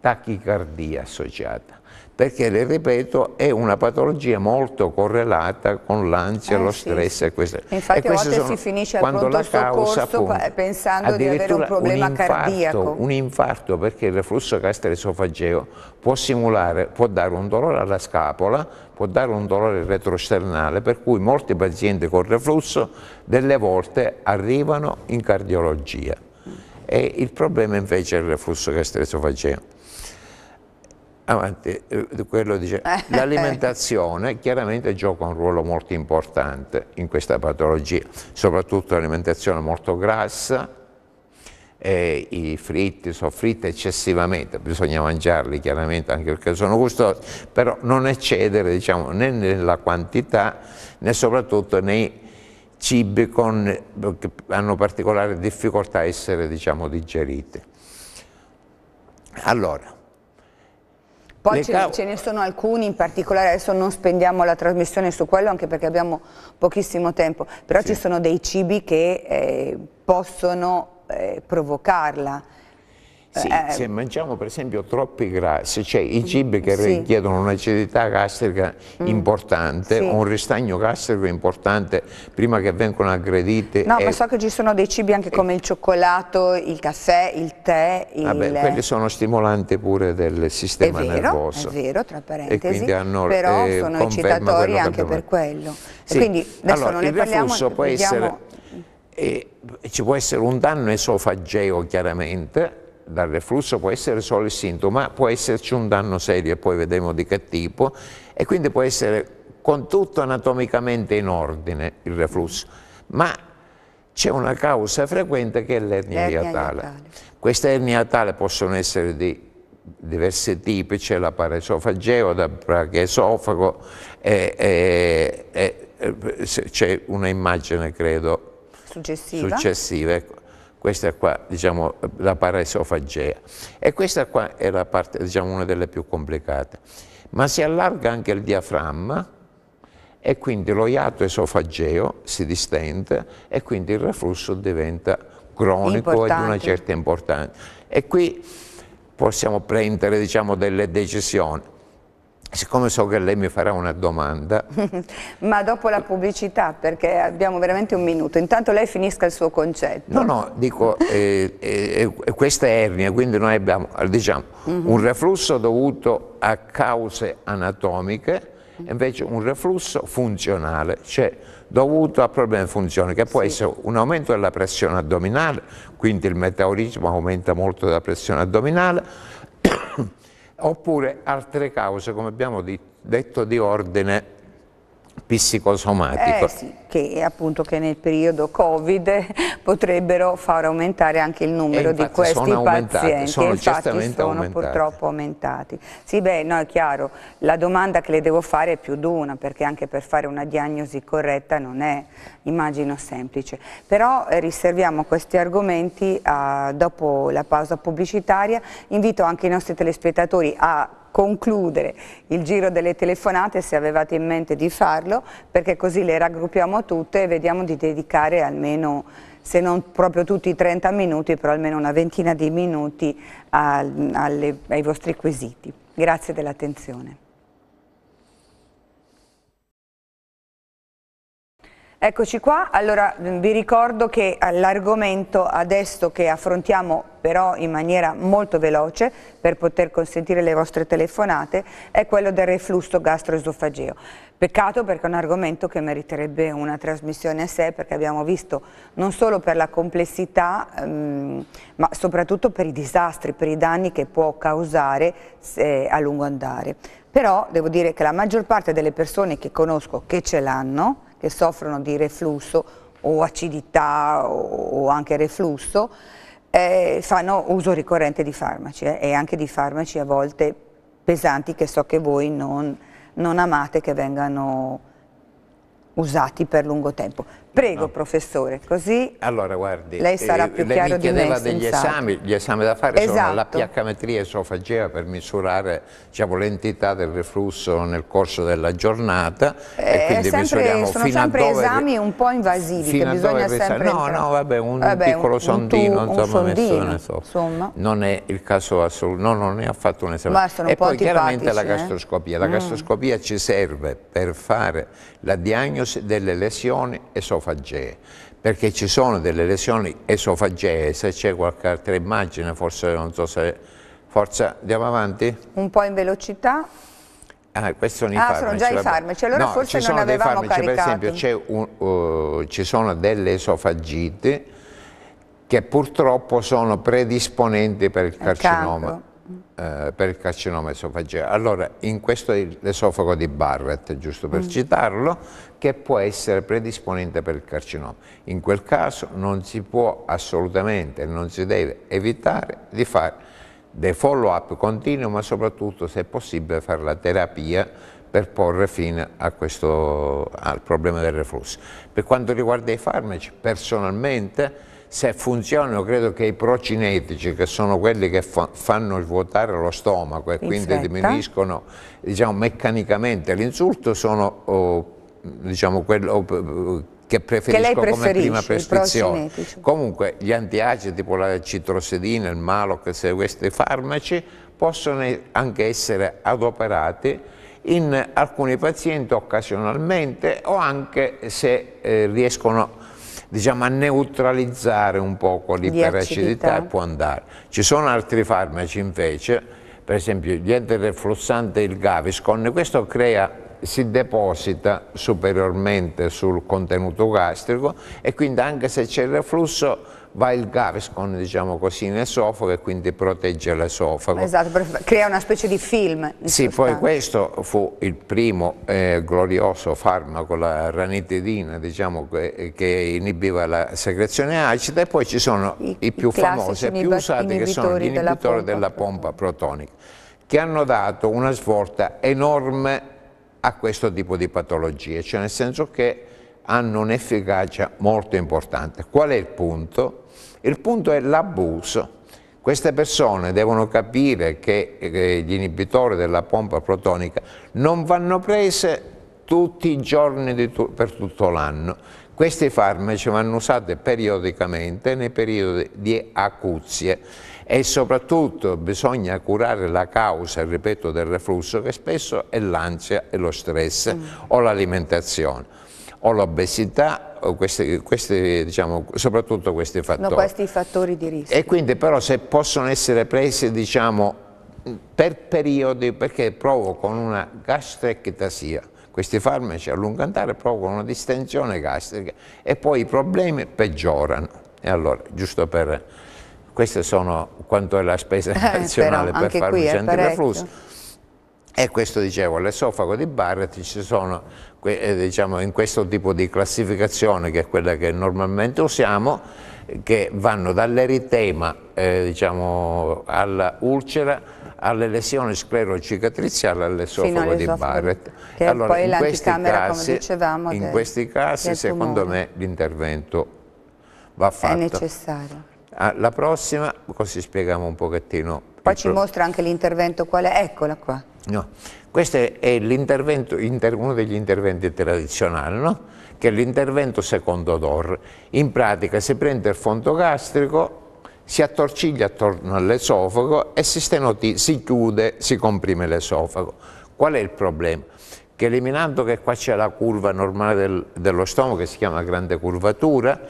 tachicardia associata perché, le ripeto, è una patologia molto correlata con l'ansia, eh, lo stress sì. e questo. Infatti e a volte si finisce al pronto soccorso appunto, pensando di avere un problema un infarto, cardiaco. Un infarto, perché il reflusso gastroesofageo può simulare, può dare un dolore alla scapola, può dare un dolore retrosternale, per cui molti pazienti con reflusso delle volte arrivano in cardiologia. E il problema invece è il reflusso gastroesofageo avanti, eh, quello dice, eh. l'alimentazione chiaramente gioca un ruolo molto importante in questa patologia, soprattutto l'alimentazione molto grassa, e i fritti, soffritti eccessivamente, bisogna mangiarli chiaramente anche perché sono gustosi, però non eccedere diciamo, né nella quantità né soprattutto nei cibi con, che hanno particolare difficoltà a essere diciamo, digeriti. Allora, poi ce, ce, ne sono alcuni, in particolare adesso non spendiamo la trasmissione su quello anche perché abbiamo pochissimo tempo, però sì. ci sono dei cibi che eh, possono eh, provocarla sì, eh, se eh, mangiamo per esempio troppi grassi, cioè i mm, cibi che sì. richiedono un'acidità gastrica mm. importante, sì. un ristagno gastrico importante prima che vengano aggrediti. No, è... ma so che ci sono dei cibi anche come il cioccolato, il caffè, il tè. Il... Vabbè, quelli sono stimolanti pure del sistema è vero, nervoso. È vero, tra parentesi, e quindi hanno, però eh, sono eccitatori anche per quello. Sì. quindi adesso allora, non ne parliamo, vediamo... essere, eh, ci può essere un danno esofageo chiaramente, dal reflusso può essere solo il sintomo, ma può esserci un danno serio e poi vedremo di che tipo e quindi può essere con tutto anatomicamente in ordine il reflusso, ma c'è una causa frequente che è l'ernia iatale. Queste ernie iatale possono essere di diversi tipi, c'è la paraesofageo, la bracheesofago, c'è una immagine credo successiva, successiva ecco questa qua diciamo la paraesofagea e questa qua è la parte diciamo una delle più complicate ma si allarga anche il diaframma e quindi lo iato esofageo si distende e quindi il reflusso diventa cronico e di una certa importanza e qui possiamo prendere diciamo delle decisioni Siccome so che lei mi farà una domanda... Ma dopo la pubblicità, perché abbiamo veramente un minuto. Intanto lei finisca il suo concetto. No, no, dico, eh, eh, eh, eh questa è ernia, quindi noi abbiamo, diciamo, uh mhm. -huh. un reflusso dovuto a cause anatomiche, invece un reflusso funzionale, cioè dovuto a problemi funzionali, che può sì. essere un aumento della pressione addominale, quindi il metabolismo aumenta molto la pressione addominale, oppure altre cause, come abbiamo detto, di ordine psicosomatico. Eh, sì, che appunto che nel periodo Covid potrebbero far aumentare anche il numero di questi sono pazienti, sono infatti sono aumentati. purtroppo aumentati. Sì, beh, no, è chiaro, la domanda che le devo fare è più di una, perché anche per fare una diagnosi corretta non è, immagino, semplice. Però eh, riserviamo questi argomenti a, dopo la pausa pubblicitaria, invito anche i nostri telespettatori a concludere il giro delle telefonate se avevate in mente di farlo perché così le raggruppiamo tutte e vediamo di dedicare almeno se non proprio tutti i 30 minuti però almeno una ventina di minuti a, alle, ai vostri quesiti. Grazie dell'attenzione. Eccoci qua, allora vi ricordo che l'argomento adesso che affrontiamo però in maniera molto veloce per poter consentire le vostre telefonate è quello del reflusso gastroesofageo. Peccato perché è un argomento che meriterebbe una trasmissione a sé perché abbiamo visto non solo per la complessità ehm, ma soprattutto per i disastri, per i danni che può causare eh, a lungo andare. Però devo dire che la maggior parte delle persone che conosco che ce l'hanno che soffrono di reflusso o acidità o, anche reflusso, eh, fanno uso ricorrente di farmaci eh, e anche di farmaci a volte pesanti che so che voi non, non amate che vengano usati per lungo tempo. Prego no? professore, così allora, guardi, lei eh, sarà più eh, chiaro di me. Lei mi chiedeva degli esami, gli esami da fare esatto. sono la pH-metria esofagea per misurare diciamo, l'entità del reflusso nel corso della giornata eh, e quindi sempre, misuriamo sono fino sempre a dove, esami un po' invasivi fino che bisogna sempre... No, no, vabbè, un vabbè, piccolo un, sondino, un insomma, un sondino, messo, insomma. non è il caso assoluto, no, non è affatto un esame. Ma sono e poi chiaramente la eh. gastroscopia, eh? la mm. gastroscopia mm. ci serve per fare la diagnosi delle lesioni esofagiche esofagee, perché ci sono delle lesioni esofagee, se c'è qualche altra immagine, forse non so se... Forza, andiamo avanti? Un po' in velocità. Ah, questi ah, sono ah, i farmaci. sono già i farmaci, allora no, forse non avevamo farmaci, caricati. Per esempio un, uh, ci sono delle esofagite che purtroppo sono predisponenti per il, carcinoma. Eh, per il carcinoma esofageo. Allora, in questo l'esofago di Barrett, giusto per mm. citarlo, che può essere predisponente per il carcinoma. In quel caso non si può assolutamente, non si deve evitare di fare dei follow up continui, ma soprattutto se è possibile fare la terapia per porre fine questo, al problema del reflusso. Per quanto riguarda i farmaci, personalmente se funzionano credo che i procinetici, che sono quelli che fa, fanno svuotare lo stomaco e quindi diminuiscono diciamo, meccanicamente l'insulto, sono oh, diciamo, quello eh, che preferisco che come prima prescrizione. Comunque gli antiacidi tipo la citrosedina, il Maloc, questi farmaci possono anche essere adoperati in alcuni pazienti occasionalmente o anche se eh, riescono diciamo, a neutralizzare un po' l'iperacidità può andare. Ci sono altri farmaci invece, per esempio gli antireflussante e il Gaviscon, questo crea si deposita superiormente sul contenuto gastrico e quindi anche se c'è il reflusso va il Gaviscon diciamo così in esofago e quindi protegge l'esofago. Esatto, crea una specie di film. Sì, sostanza. poi questo fu il primo eh, glorioso farmaco, la ranitidina diciamo, che, che, inibiva la secrezione acida e poi ci sono i, i più i famosi e più usati che sono gli inibitori della pompa, della pompa protonica che hanno dato una svolta enorme a questo tipo di patologie, cioè nel senso che hanno un'efficacia molto importante. Qual è il punto? Il punto è l'abuso. Queste persone devono capire che eh, gli inibitori della pompa protonica non vanno prese tutti i giorni tu per tutto l'anno. Questi farmaci vanno usati periodicamente nei periodi di acuzie e soprattutto bisogna curare la causa, ripeto, del reflusso che spesso è l'ansia e lo stress mm. o l'alimentazione o l'obesità, diciamo, soprattutto questi fattori. No, questi fattori di rischio. E quindi però se possono essere presi diciamo, per periodi, perché provocano una gastrectasia, questi farmaci a lungo andare provocano una distensione gastrica e poi i problemi peggiorano. E allora, giusto per queste sono quanto è la spesa eh, nazionale eh, per fare un antireflusso. E questo dicevo, all'esofago di Barrett ci sono, eh, diciamo, in questo tipo di classificazione, che è quella che normalmente usiamo, che vanno dall'eritema eh, diciamo, alla ulcera, alle lesioni sclerocicatriziali, all'esofago di Barrett. Che allora, poi in questi casi, dicevamo, in questi casi secondo me l'intervento va fatto. È necessario. Ah, la prossima, così spieghiamo un pochettino. Poi ci mostra anche l'intervento quale? eccola qua. No. Questo è inter, uno degli interventi tradizionali, no? che è l'intervento secondo DOR. In pratica si prende il fondo gastrico, si attorciglia attorno all'esofago e si, stenoti, si chiude, si comprime l'esofago. Qual è il problema? Che eliminando che qua c'è la curva normale del, dello stomaco, che si chiama grande curvatura,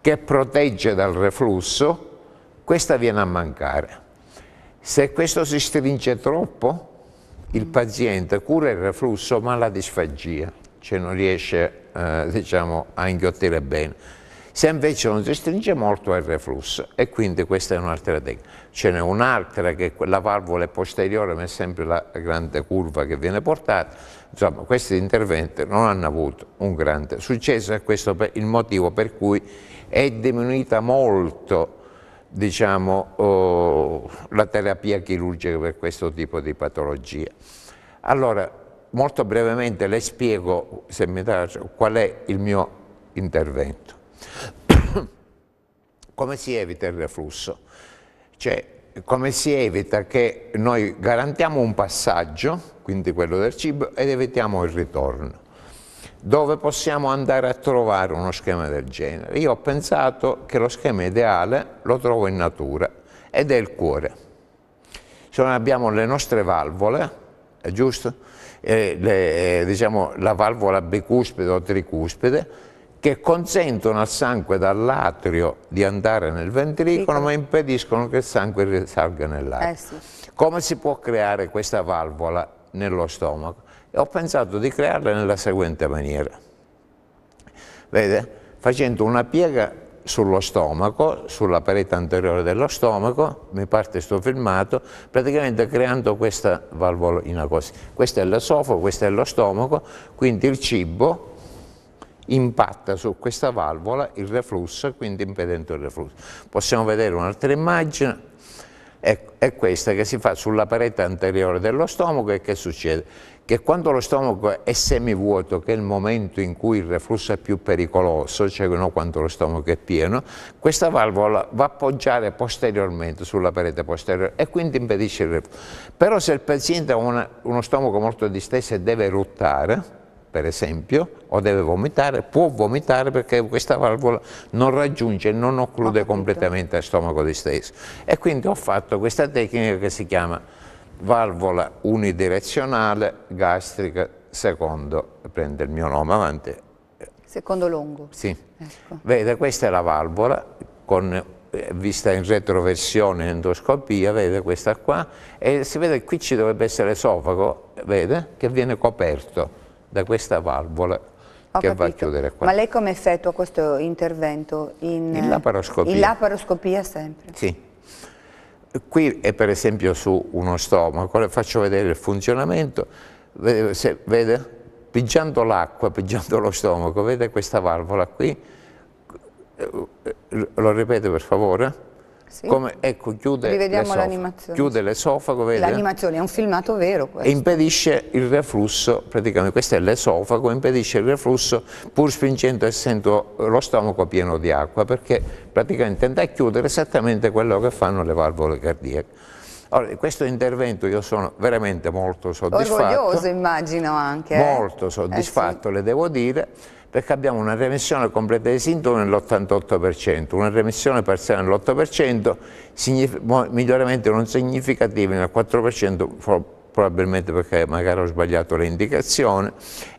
che protegge dal reflusso, questa viene a mancare. Se questo si stringe troppo, il paziente cura il reflusso ma la disfagia, cioè non riesce eh, diciamo, a inghiottire bene. Se invece non si stringe molto è il reflusso e quindi questa è un'altra tecnica. Ce n'è un'altra che la valvola posteriore ma è sempre la grande curva che viene portata Insomma, questi interventi non hanno avuto un grande successo e questo è il motivo per cui è diminuita molto diciamo, oh, la terapia chirurgica per questo tipo di patologia. Allora, molto brevemente le spiego, se mi piace, qual è il mio intervento. Come si evita il reflusso? Cioè, come si evita che noi garantiamo un passaggio, quindi quello del cibo, ed evitiamo il ritorno. Dove possiamo andare a trovare uno schema del genere? Io ho pensato che lo schema ideale lo trovo in natura ed è il cuore. Se cioè, noi abbiamo le nostre valvole, è giusto? Eh, le, eh, diciamo, la valvola bicuspide o tricuspide, che consentono al sangue dall'atrio di andare nel ventricolo sì. ma impediscono che il sangue risalga nell'atrio. Eh sì. Come si può creare questa valvola nello stomaco? E ho pensato di crearla nella seguente maniera. Vede? Facendo una piega sullo stomaco, sulla parete anteriore dello stomaco, mi parte questo filmato, praticamente creando questa valvolina così. Questo è l'esofago, questo è lo stomaco, quindi il cibo impatta su questa valvola il reflusso, quindi impedendo il reflusso. Possiamo vedere un'altra immagine, è, è questa che si fa sulla parete anteriore dello stomaco e che succede? Che quando lo stomaco è semivuoto, che è il momento in cui il reflusso è più pericoloso, cioè no, quando lo stomaco è pieno, questa valvola va a poggiare posteriormente sulla parete posteriore e quindi impedisce il reflusso. Però se il paziente ha una, uno stomaco molto disteso e deve ruttare, per esempio, o deve vomitare, può vomitare perché questa valvola non raggiunge, non occlude ah, completamente lo stomaco di stesso. E quindi ho fatto questa tecnica che si chiama valvola unidirezionale gastrica secondo, prende il mio nome avanti. Secondo lungo. Sì. Ecco. Vede, questa è la valvola con eh, vista in retroversione in endoscopia, vede questa qua, e si vede che qui ci dovrebbe essere l'esofago, vede, che viene coperto da questa valvola Ho che capito. va a chiudere qua. Ma lei come effettua questo intervento? In, in laparoscopia. In laparoscopia sempre? Sì. Qui è per esempio su uno stomaco, le faccio vedere il funzionamento, se, vede? Pigiando l'acqua, pigiando lo stomaco, vede questa valvola qui? Eh, lo ripeto per favore? Sì. Come, ecco, chiude, l'esofago. l'esofago. L'animazione è un filmato vero questo. E impedisce il reflusso, praticamente questo è l'esofago, impedisce il reflusso pur spingendo e essendo lo stomaco pieno di acqua, perché praticamente andrà a chiudere esattamente quello che fanno le valvole cardiache. Allora, questo intervento io sono veramente molto soddisfatto. Orgoglioso immagino anche. Eh? Molto soddisfatto, eh sì. le devo dire perché abbiamo una remissione completa dei sintomi nell'88%, una remissione parziale nell'8%, miglioramenti non significativi nel 4%, probabilmente perché magari ho sbagliato l'indicazione,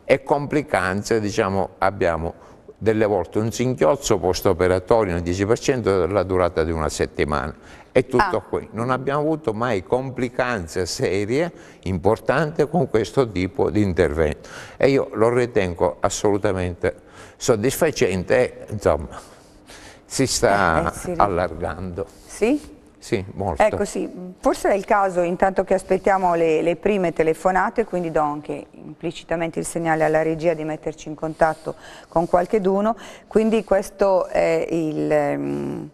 e complicanze, diciamo, abbiamo delle volte un singhiozzo post-operatorio nel 10% della durata di una settimana è tutto ah. qui. Non abbiamo avuto mai complicanze serie, importanti con questo tipo di intervento. E io lo ritengo assolutamente soddisfacente e insomma si sta eh, eh si allargando. Sì? Sì, molto. Ecco sì, forse è il caso intanto che aspettiamo le, le, prime telefonate, quindi do anche implicitamente il segnale alla regia di metterci in contatto con qualcheduno, quindi questo è il... Ehm,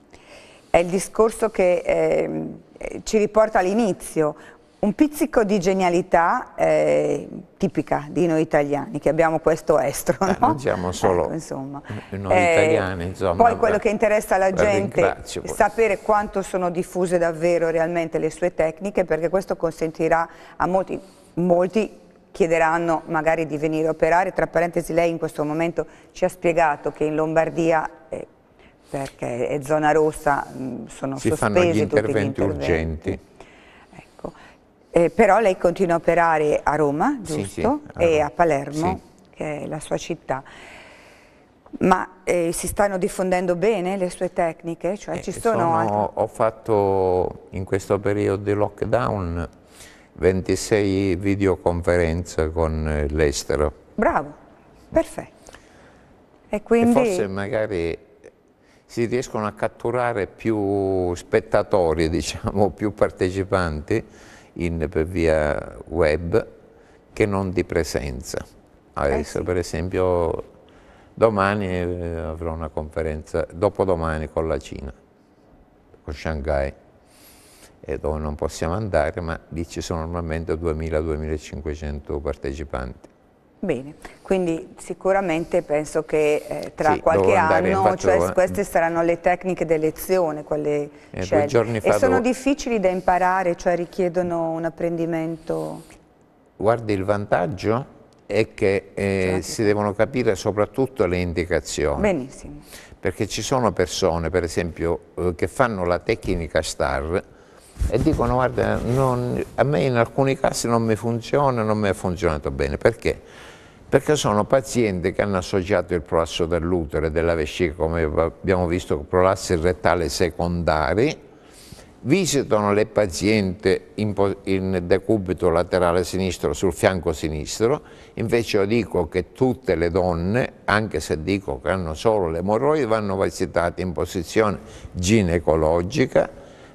è il discorso che eh, ci riporta all'inizio, un pizzico di genialità eh, tipica di noi italiani, che abbiamo questo estro. Eh, no? non siamo solo ecco, insomma. noi eh, italiani. Insomma, poi quello che interessa alla gente è sapere quanto sono diffuse davvero realmente le sue tecniche, perché questo consentirà a molti, molti chiederanno magari di venire a operare. Tra parentesi lei in questo momento ci ha spiegato che in Lombardia perché è zona rossa, mm, sono si sospesi gli interventi, gli interventi urgenti. Ecco. Eh, però lei continua a operare a Roma, giusto? Sì, sì. e a Palermo, sì. che è la sua città. Ma eh, si stanno diffondendo bene le sue tecniche? Cioè, eh, ci sono sono, ho fatto in questo periodo di lockdown 26 videoconferenze con l'estero. Bravo, perfetto. E quindi... E forse magari si riescono a catturare più spettatori, diciamo, più partecipanti in, per via web che non di presenza. Adesso eh sì. per esempio domani eh, avrò una conferenza, dopodomani con la Cina, con Shanghai, dove non possiamo andare, ma lì ci sono normalmente 2.000-2.500 partecipanti. Bene, quindi sicuramente penso che eh, tra sì, qualche anno cioè, queste saranno le tecniche d'elezione, quelle eh, fa E sono difficili da imparare, cioè richiedono un apprendimento? Guardi, il vantaggio è che eh, si devono capire soprattutto le indicazioni. Benissimo. Perché ci sono persone, per esempio, eh, che fanno la tecnica STAR, e dicono guarda non, a me in alcuni casi non mi funziona, non mi ha funzionato bene, perché? perché sono pazienti che hanno associato il prolasso dell'utero e della vescica, come abbiamo visto, prolassi rettali secondari, visitano le pazienti in, in, decubito laterale sinistro sul fianco sinistro, invece io dico che tutte le donne, anche se dico che hanno solo le morroidi, vanno visitate in posizione ginecologica,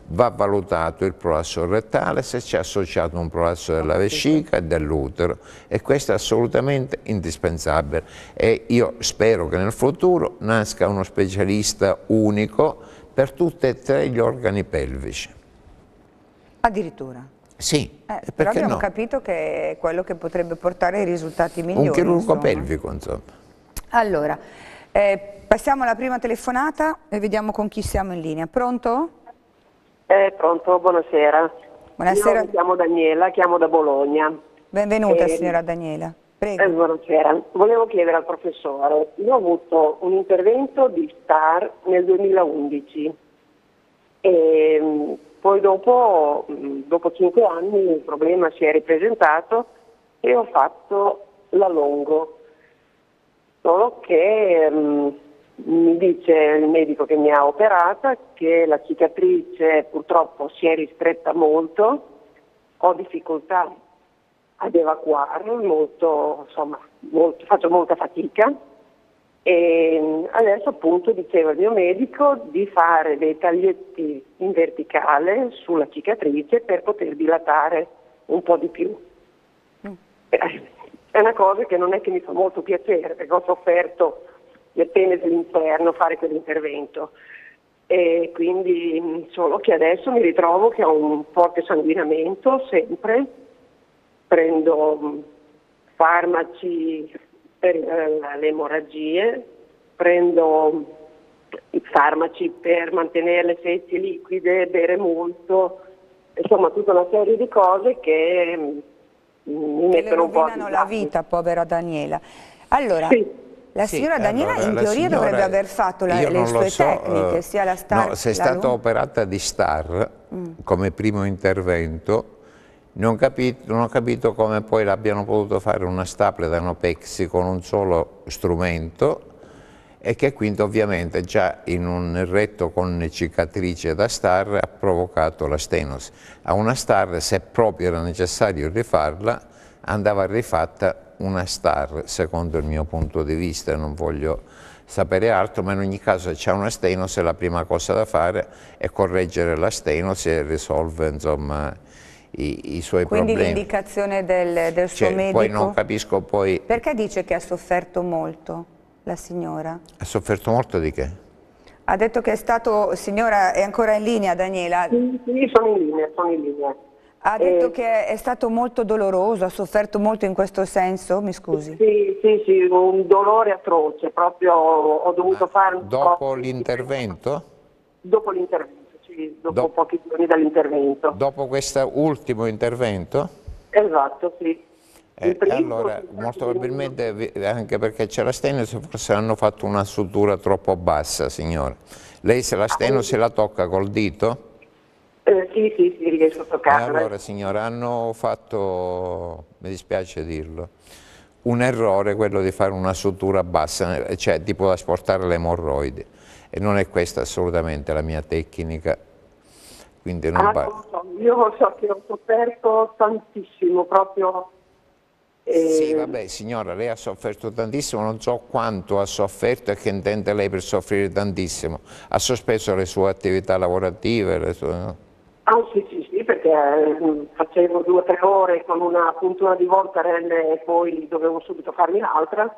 va valutato il prolasso rettale se c'è associato un prolasso della vescica e dell'utero e questo è assolutamente indispensabile e io spero che nel futuro nasca uno specialista unico per tutti e tre gli organi pelvici. Addirittura? Sì, eh, però abbiamo no? capito che è quello che potrebbe portare ai risultati migliori. Un chirurgo insomma. pelvico, insomma. Allora, eh, passiamo alla prima telefonata e vediamo con chi siamo in linea. Pronto? Eh, pronto, buonasera. Buonasera. Io mi chiamo Daniela, chiamo da Bologna. Benvenuta eh, signora Daniela. Prego. Eh, buonasera. Volevo chiedere al professore, io ho avuto un intervento di STAR nel 2011 e mm, poi dopo, mm, dopo 5 anni il problema si è ripresentato e ho fatto la Longo, solo che mm, mi dice il medico che mi ha operata che la cicatrice purtroppo si è ristretta molto, ho difficoltà ad evacuarlo, molto, insomma, molto, faccio molta fatica e mm, adesso appunto diceva il mio medico di fare dei taglietti in verticale sulla cicatrice per poter dilatare un po' di più. Mm. Eh, è una cosa che non è che mi fa molto piacere perché ho sofferto le pene dell'interno fare quell'intervento. E quindi mm, solo che adesso mi ritrovo che ho un forte sanguinamento sempre, prendo mm, farmaci per eh, le emorragie, prendo mm, i farmaci per mantenere le feci liquide, bere molto, insomma tutta una serie di cose che mi mettono un po' a la vita, povera Daniela. Allora, sì. La sì, signora Daniela allora, in teoria signora, dovrebbe aver fatto la, le sue so, tecniche, uh, sia la star... No, se è stata luna. operata di star mm. come primo intervento, non, capito, non, ho capito come poi l'abbiano potuto fare una staple da Nopexi con un solo strumento e che quindi ovviamente già in un retto con cicatrice da star ha provocato la stenosi. A una star, se proprio era necessario rifarla, andava rifatta una star secondo il mio punto di vista, non voglio sapere altro, ma in ogni caso se c'è una stenosi la prima cosa da fare è correggere la stenosi e risolve insomma, i, i, suoi Quindi problemi. Quindi l'indicazione del, del cioè, suo medico? Poi non capisco poi... Perché dice che ha sofferto molto la signora? Ha sofferto molto di che? Ha detto che è stato, signora è ancora in linea Daniela? Sì, sono in linea, sono in linea. Ha eh, detto eh, che è stato molto doloroso, ha sofferto molto in questo senso, mi scusi. Sì, sì, sì, un dolore atroce, proprio ho dovuto fare un Dopo l'intervento? Dopo l'intervento, sì, dopo Do pochi giorni dall'intervento. Dopo questo ultimo intervento? Esatto, sì. Eh, allora, molto probabilmente, anche perché c'è la stenosi, forse hanno fatto una sutura troppo bassa, signora. Lei se la stenosi ah, la tocca col dito? Eh, sì, sì, si dirige sotto eh, casa. E allora signora, hanno fatto, mi dispiace dirlo, un errore quello di fare una sutura bassa, cioè tipo da sportare le emorroidi. E non è questa assolutamente la mia tecnica. Quindi non ah, non so. Io so che ho sofferto tantissimo, proprio... Eh... Sì, vabbè, signora, lei ha sofferto tantissimo, non so quanto ha sofferto e che intende lei per soffrire tantissimo. Ha sospeso le sue attività lavorative, le sue... Ah sì sì sì perché mm, facevo due o tre ore con una puntura di volta Voltaren e poi dovevo subito farmi l'altra.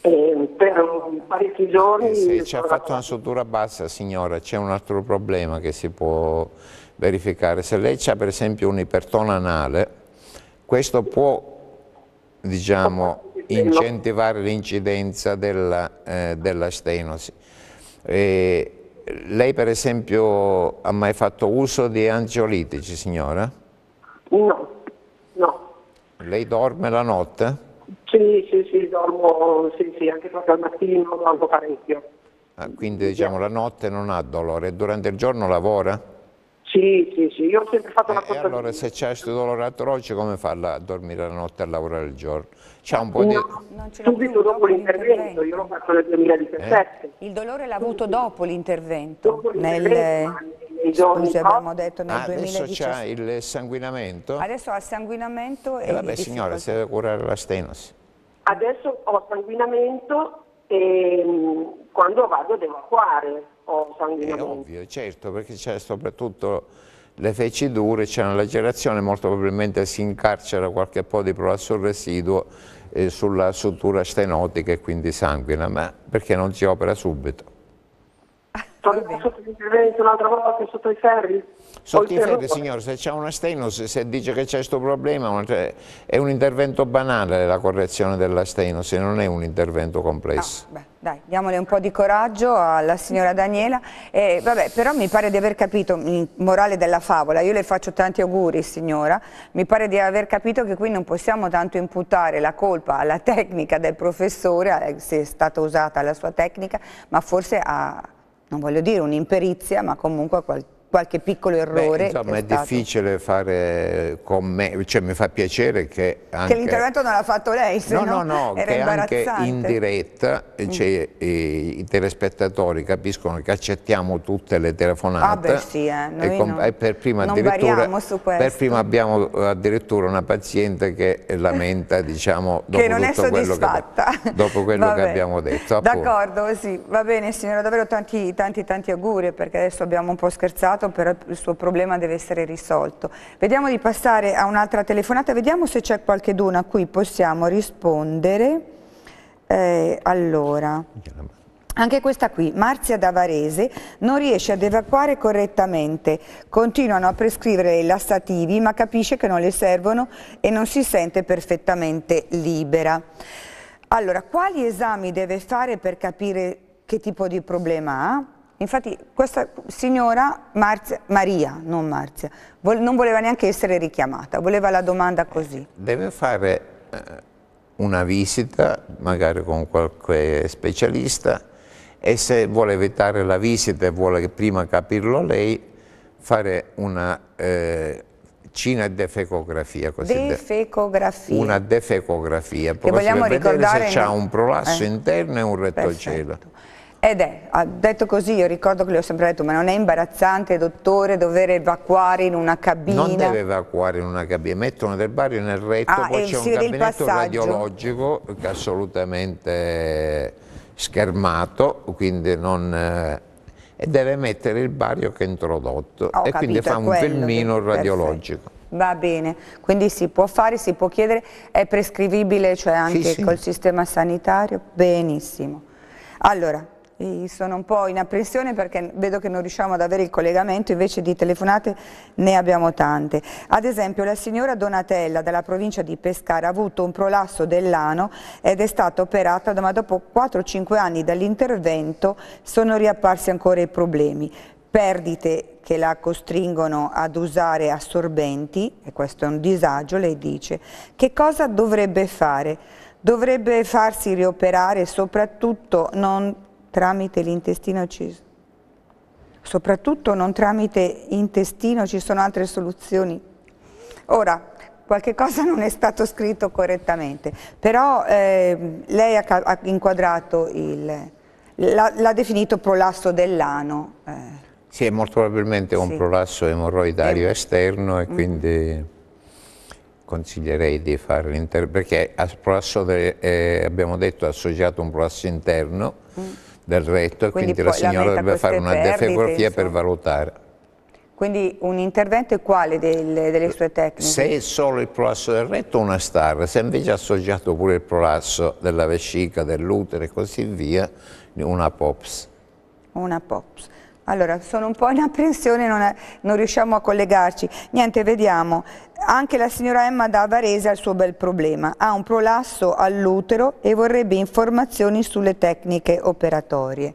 E per mm, parecchi giorni... Eh, se ci ha fatto una sutura bassa signora c'è un altro problema che si può verificare. Se lei ha per esempio un ipertono anale questo può diciamo, incentivare l'incidenza della, eh, della stenosi. E lei per esempio ha mai fatto uso di angiolitici, signora? No, no. Lei dorme la notte? Sì, sì, sì, dormo, sì, sì, anche proprio al mattino dormo parecchio. Ah, quindi diciamo sì. la notte non ha dolore durante il giorno lavora? Sì, sì, sì, io ho sempre fatto eh, cosa... E allora se c'è questo dolore atroce come fa a dormire la notte e a lavorare il giorno? C'è un po' no, di... Subito dopo, dopo l'intervento, io l'ho fatto nel 2017. Eh? Il dolore l'ha avuto dopo l'intervento? Nel... Eh, scusi, abbiamo detto nel ah, 2017. Adesso c'ha il sanguinamento? Adesso ha sanguinamento eh, e... Eh, vabbè signora, si deve curare la stenosi. Adesso ho sanguinamento e mm, quando vado devo acquare ho sanguinamento. È ovvio, certo, perché c'è soprattutto le feci dure, c'è una lacerazione, molto probabilmente si incarcera qualche po' di prolapso residuo eh, sulla struttura stenotica e quindi sanguina, ma perché non si opera subito sotto un'altra volta sotto i ferri? Sotto i ferri, signor, se c'è una stenosi, se dice che c'è questo problema, è un intervento banale la correzione della stenosi, non è un intervento complesso. Ah, beh, dai, diamole un po' di coraggio alla signora Daniela. Eh, vabbè, però mi pare di aver capito, mm, morale della favola, io le faccio tanti auguri signora, mi pare di aver capito che qui non possiamo tanto imputare la colpa alla tecnica del professore, eh, se è stata usata la sua tecnica, ma forse a non voglio dire un'imperizia, ma comunque qualche qualche piccolo errore. Beh, insomma, è, è difficile fare con me, cioè mi fa piacere che anche... Che l'intervento non l'ha fatto lei, se no, no, no, era che anche in diretta mm. cioè, mm. i, i, telespettatori capiscono che accettiamo tutte le telefonate. Ah beh sì, eh. Noi e, con, non, e per prima addirittura, Per prima abbiamo addirittura una paziente che lamenta, diciamo, dopo che non è soddisfatta. Quello che, dopo quello che abbiamo detto. D'accordo, sì, va bene signora, davvero tanti, tanti, tanti auguri perché adesso abbiamo un po' scherzato passato, però il suo problema deve essere risolto. Vediamo di passare a un'altra telefonata, vediamo se c'è qualche duna a cui possiamo rispondere. Eh, allora... Anche questa qui, Marzia da Varese, non riesce ad evacuare correttamente, continuano a prescrivere i lassativi ma capisce che non le servono e non si sente perfettamente libera. Allora, quali esami deve fare per capire che tipo di problema ha? Infatti questa signora, Marzia, Maria, non Marzia, non voleva neanche essere richiamata, voleva la domanda così. Deve fare eh, una visita, magari con qualche specialista, e se vuole evitare la visita e vuole prima capirlo lei, fare una eh, cina defecografia. Defecografia. Una defecografia, che vogliamo ricordare se c'è un prolasso eh. interno e un rettocelo. Perfetto. Ed è, ha detto così, io ricordo che le ho sempre detto, ma non è imbarazzante, dottore, dover evacuare in una cabina? Non deve evacuare in una cabina, mettono del bario nel retto, ah, poi c'è un gabinetto radiologico che è assolutamente schermato, quindi non... Eh, e deve mettere il bario che è introdotto ho e capito, quindi fa un filmino che... radiologico. Perfetto. Va bene, quindi si può fare, si può chiedere, è prescrivibile cioè anche sì, sì. col sistema sanitario? Benissimo. Allora, sono un po' in apprensione perché vedo che non riusciamo ad avere il collegamento, invece di telefonate ne abbiamo tante. Ad esempio la signora Donatella dalla provincia di Pescara ha avuto un prolasso dell'ano ed è stata operata, ma dopo 4-5 anni dall'intervento sono riapparsi ancora i problemi. Perdite che la costringono ad usare assorbenti, e questo è un disagio, lei dice. Che cosa dovrebbe fare? Dovrebbe farsi rioperare soprattutto non tramite l'intestino ci... soprattutto non tramite intestino, ci sono altre soluzioni. Ora, qualche cosa non è stato scritto correttamente, però eh, lei ha, ha inquadrato il... l'ha definito prolasso dell'ano. Eh. Sì, è molto probabilmente un sì. prolasso emorroidario eh. esterno e mm. quindi... Mm consiglierei di fare l'interno, perché a prolasso de, eh, abbiamo detto associato un prolasso interno, mm del retto e quindi, quindi la signora dovrebbe fare una defografia per valutare. Quindi un intervento è quale delle, delle, sue tecniche? Se è solo il prolasso del retto una star, se invece è associato pure il prolasso della vescica, dell'utero e così via, una POPS. Una POPS. Allora, sono un po' in apprensione, non, non riusciamo a collegarci. Niente, vediamo. Anche la signora Emma da Varese ha il suo bel problema. Ha un prolasso all'utero e vorrebbe informazioni sulle tecniche operatorie.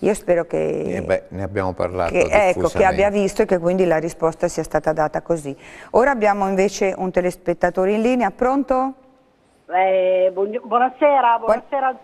Io spero che, eh beh, ne abbiamo parlato che, ecco, che abbia visto e che quindi la risposta sia stata data così. Ora abbiamo invece un telespettatore in linea, pronto? Eh, buonasera, buonasera,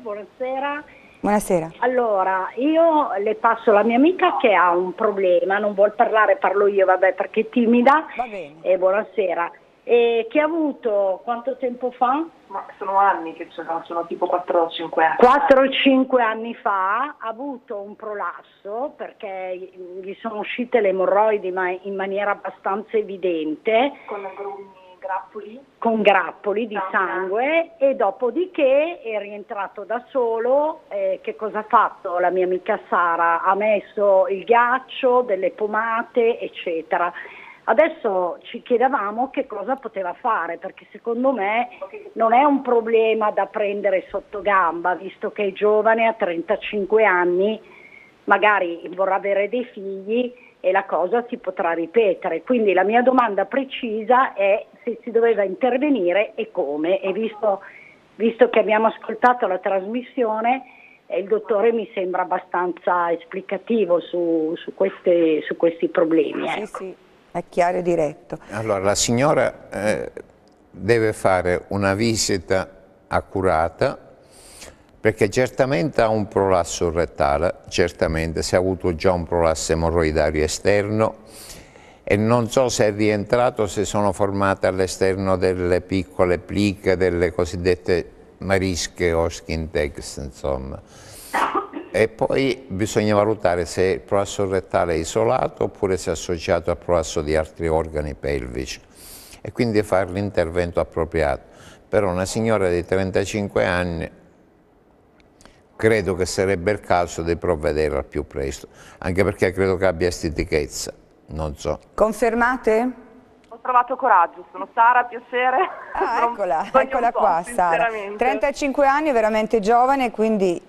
buonasera. Buonasera. Allora, io le passo la mia amica che ha un problema, non vuol parlare, parlo io, vabbè, perché è timida. Va bene. E buonasera. E che ha avuto quanto tempo fa? Ma sono anni che sono, sono tipo 4 o 5 anni. 4 o 5 anni fa ha avuto un prolasso perché gli sono uscite le emorroidi ma in maniera abbastanza evidente. Con la grugna grappoli? Con grappoli di sangue e dopodiché è rientrato da solo. Eh, che cosa ha fatto? La mia amica Sara ha messo il ghiaccio, delle pomate, eccetera. Adesso ci chiedevamo che cosa poteva fare, perché secondo me non è un problema da prendere sotto gamba, visto che è giovane, ha 35 anni, magari vorrà avere dei figli e la cosa si potrà ripetere. Quindi la mia domanda precisa è se si doveva intervenire e come. E visto, visto che abbiamo ascoltato la trasmissione, eh, il dottore mi sembra abbastanza esplicativo su, su, queste, su questi problemi. Ecco. Sì, sì, è chiaro e diretto. Allora, la signora eh, deve fare una visita accurata perché certamente ha un prolasso rettale, certamente se ha avuto già un prolasso emorroidario esterno e non so se è rientrato, se sono formate all'esterno delle piccole pliche, delle cosiddette marische o skin tags, insomma. E poi bisogna valutare se il prolasso rettale è isolato oppure se è associato al prolasso di altri organi pelvici e quindi fare l'intervento appropriato. Per una signora di 35 anni credo che sarebbe il caso di provvedere al più presto, anche perché credo che abbia stitichezza, non so. Confermate? Ho trovato coraggio, sono Sara, piacere. Ah, eccola, eccola qua Sara. 35 anni, veramente giovane, quindi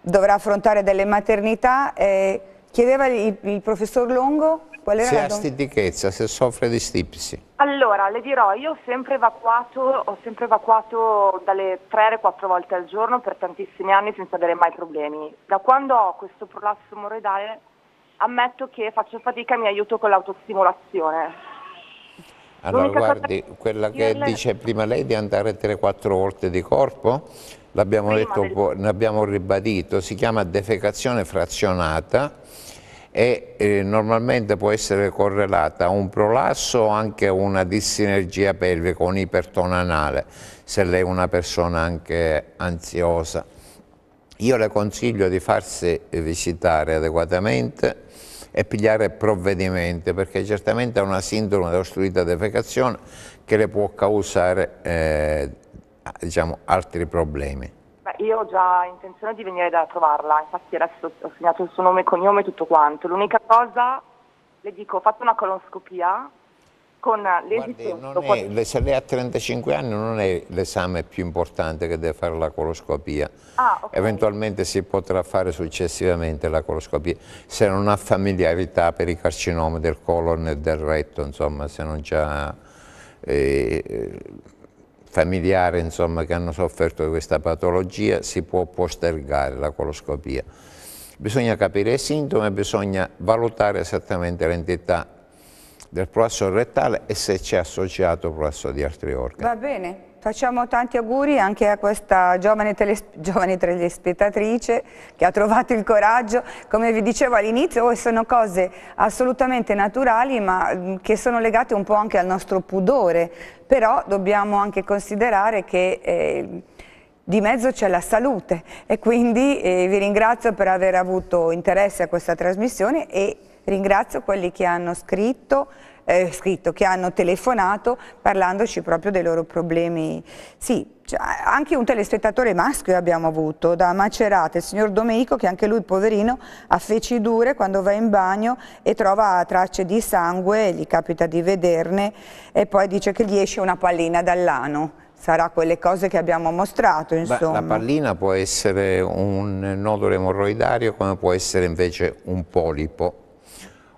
dovrà affrontare delle maternità. Eh, chiedeva il, il professor Longo Qual era se ha stitichezza, se soffre di stipsi. Allora, le dirò, io ho sempre evacuato, ho sempre evacuato dalle 3 alle 4 volte al giorno per tantissimi anni senza avere mai problemi. Da quando ho questo prolasso moroidale ammetto che faccio fatica e mi aiuto con l'autostimolazione. Allora guardi, quella che dice prima lei di andare 3-4 volte di corpo, l'abbiamo detto, ne abbiamo ribadito, si chiama defecazione frazionata e eh, normalmente può essere correlata a un prolasso o anche a una dissinergia pelvica, un anale, se lei è una persona anche ansiosa. Io le consiglio di farsi visitare adeguatamente e pigliare provvedimenti perché certamente è una sindrome dell'ostruita defecazione che le può causare eh, diciamo, altri problemi io ho già intenzione di venire da trovarla, infatti adesso ho segnato il suo nome e cognome e tutto quanto. L'unica cosa, le dico, ho fatto una coloscopia con l'esito... Guardi, è, se lei ha 35 anni non è l'esame più importante che deve fare la coloscopia. Ah, okay. Eventualmente si potrà fare successivamente la coloscopia, se non ha familiarità per i carcinomi del colon e del retto, insomma, se non c'ha... Eh, familiari insomma, che hanno sofferto di questa patologia si può postergare la coloscopia. Bisogna capire i sintomi, e bisogna valutare esattamente l'entità del prolasso rettale e se c'è associato prolasso di altri organi. Va bene. Facciamo tanti auguri anche a questa giovane, telesp giovane telespettatrice che ha trovato il coraggio, come vi dicevo all'inizio, oh, sono cose assolutamente naturali ma mm, che sono legate un po' anche al nostro pudore, però dobbiamo anche considerare che... Eh, di mezzo c'è la salute e quindi eh, vi ringrazio per aver avuto interesse a questa trasmissione e ringrazio quelli che hanno scritto, eh, scritto che hanno telefonato parlandoci proprio dei loro problemi. Sì, cioè, anche un telespettatore maschio abbiamo avuto, da Macerate, il signor Domenico che anche lui poverino ha feci dure quando va in bagno e trova tracce di sangue, gli capita di vederne e poi dice che gli esce una pallina dall'ano sarà quelle cose che abbiamo mostrato. Insomma. La pallina può essere un nodo emorroidario come può essere invece un polipo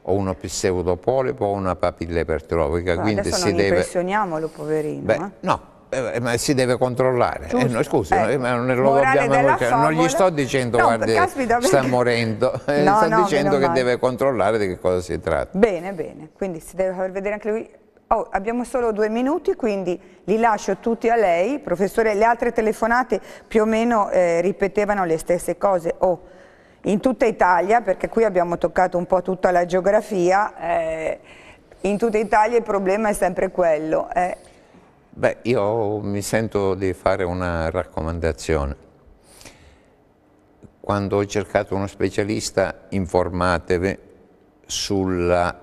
o uno pseudopolipo o una papilla ipertrofica. Ma quindi adesso non deve... impressioniamolo, poverino. Beh, eh? No, eh, ma si deve controllare. Eh, no, scusi, ecco. non, non, gli sto dicendo no, guardi, caspita, sta morendo, eh, no, sta no, dicendo che deve controllare di che cosa si tratta. Bene, bene, quindi si deve far vedere anche lui. Oh, abbiamo solo due minuti, quindi li lascio tutti a lei. Professore, le altre telefonate più o meno eh, ripetevano le stesse cose. Oh, in tutta Italia, perché qui abbiamo toccato un po' tutta la geografia, eh, in tutta Italia il problema è sempre quello. Eh. Beh, io mi sento di fare una raccomandazione. Quando ho cercato uno specialista, informatevi sulla,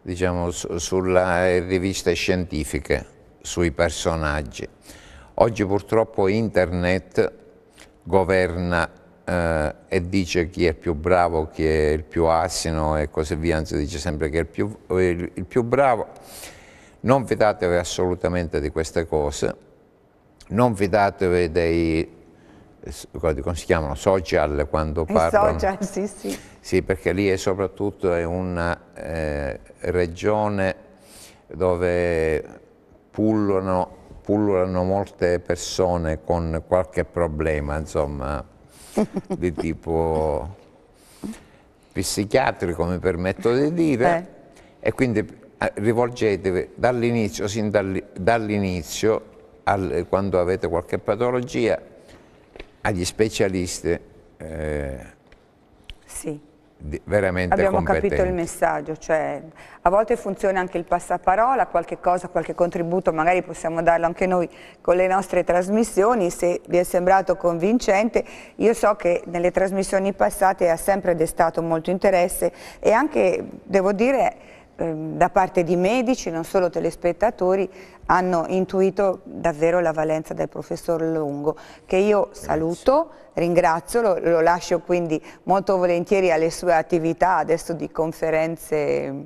diciamo, sulla riviste scientifiche, sui personaggi. Oggi purtroppo internet governa eh, e dice chi è più bravo, chi è il più asino e così via, anzi dice sempre che è il più, il, il più bravo. Non fidatevi assolutamente di queste cose, non fidatevi dei come si chiamano, social quando I parlano. Social, sì, sì. Sì, perché lì è soprattutto è una eh, regione dove pullulano, pullulano molte persone con qualche problema, insomma. di tipo psichiatrico, mi permetto di dire, eh. e quindi eh, rivolgetevi dall'inizio, sin dall'inizio, al, quando avete qualche patologia, agli specialisti. Eh, sì veramente Abbiamo competenti. capito il messaggio, cioè a volte funziona anche il passaparola, qualche cosa, qualche contributo magari possiamo darlo anche noi con le nostre trasmissioni, se vi è sembrato convincente, io so che nelle trasmissioni passate ha sempre destato molto interesse e anche, devo dire, Ehm, da parte di medici, non solo telespettatori, hanno intuito davvero la valenza del professor Longo, che io saluto, ringrazio, lo, lo lascio quindi molto volentieri alle sue attività adesso di conferenze mm,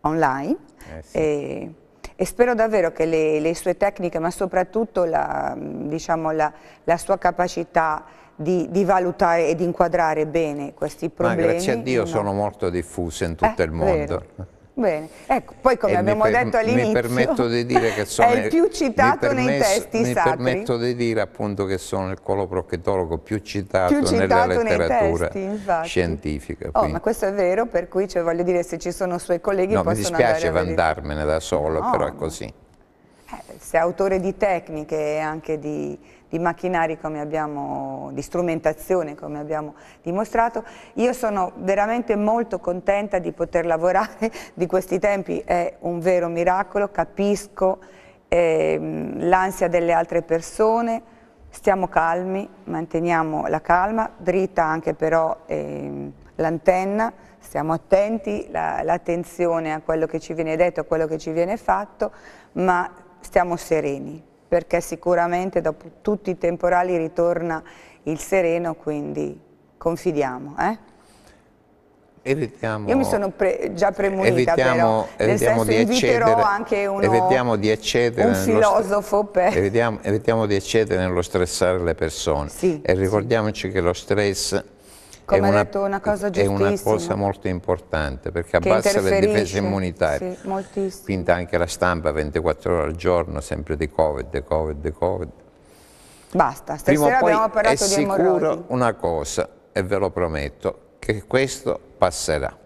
online. Eh sì. e, e, spero davvero che le, le, sue tecniche, ma soprattutto la, mm, diciamo, la, la sua capacità di, di, valutare e di inquadrare bene questi problemi. Ma grazie a Dio no. sono molto diffuse in tutto eh, il mondo. Vero. Bene, ecco, poi come e abbiamo per, detto all'inizio, mi permetto di dire che sono, è il più citato nei testi sacri. Mi permetto di dire appunto che sono il coloprochetologo più citato, più citato nella letteratura testi, scientifica. Oh, ma questo è vero, per cui cioè, voglio dire se ci sono suoi colleghi no, possono andare a Mi dispiace vantarmene da solo, no, però è così. Eh, se autore di tecniche e anche di di macchinari come abbiamo, di strumentazione come abbiamo dimostrato. Io sono veramente molto contenta di poter lavorare di questi tempi, è un vero miracolo, capisco ehm, l'ansia delle altre persone, stiamo calmi, manteniamo la calma, dritta anche però ehm, l'antenna, stiamo attenti, l'attenzione la, a quello che ci viene detto, a quello che ci viene fatto, ma stiamo sereni perché sicuramente dopo tutti i temporali ritorna il sereno, quindi confidiamo. Eh? Evitiamo, Io mi sono pre già premunita evitiamo, però, evitiamo senso, di eccedere, anche uno, di un filosofo per... Evitiamo, evitiamo, di eccedere nello stressare le persone sì, e ricordiamoci sì. che lo stress come è una, detto, una cosa giustissima. È una cosa molto importante perché abbassa le difese immunitarie. Sì, Quindi anche la stampa 24 ore al giorno, sempre di Covid, di Covid, di Covid. Basta, stasera abbiamo parlato di sicuro emorroidi. sicuro una cosa, e ve lo prometto, che questo passerà.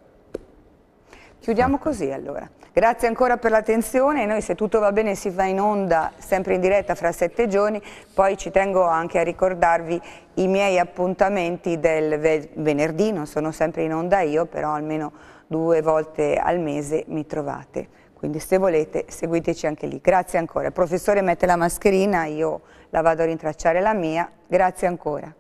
Chiudiamo così allora. Grazie ancora per l'attenzione, noi se tutto va bene si va in onda sempre in diretta fra sette giorni, poi ci tengo anche a ricordarvi i miei appuntamenti del venerdì, non sono sempre in onda io, però almeno due volte al mese mi trovate, quindi se volete seguiteci anche lì. Grazie ancora, il professore mette la mascherina, io la vado a rintracciare la mia, grazie ancora.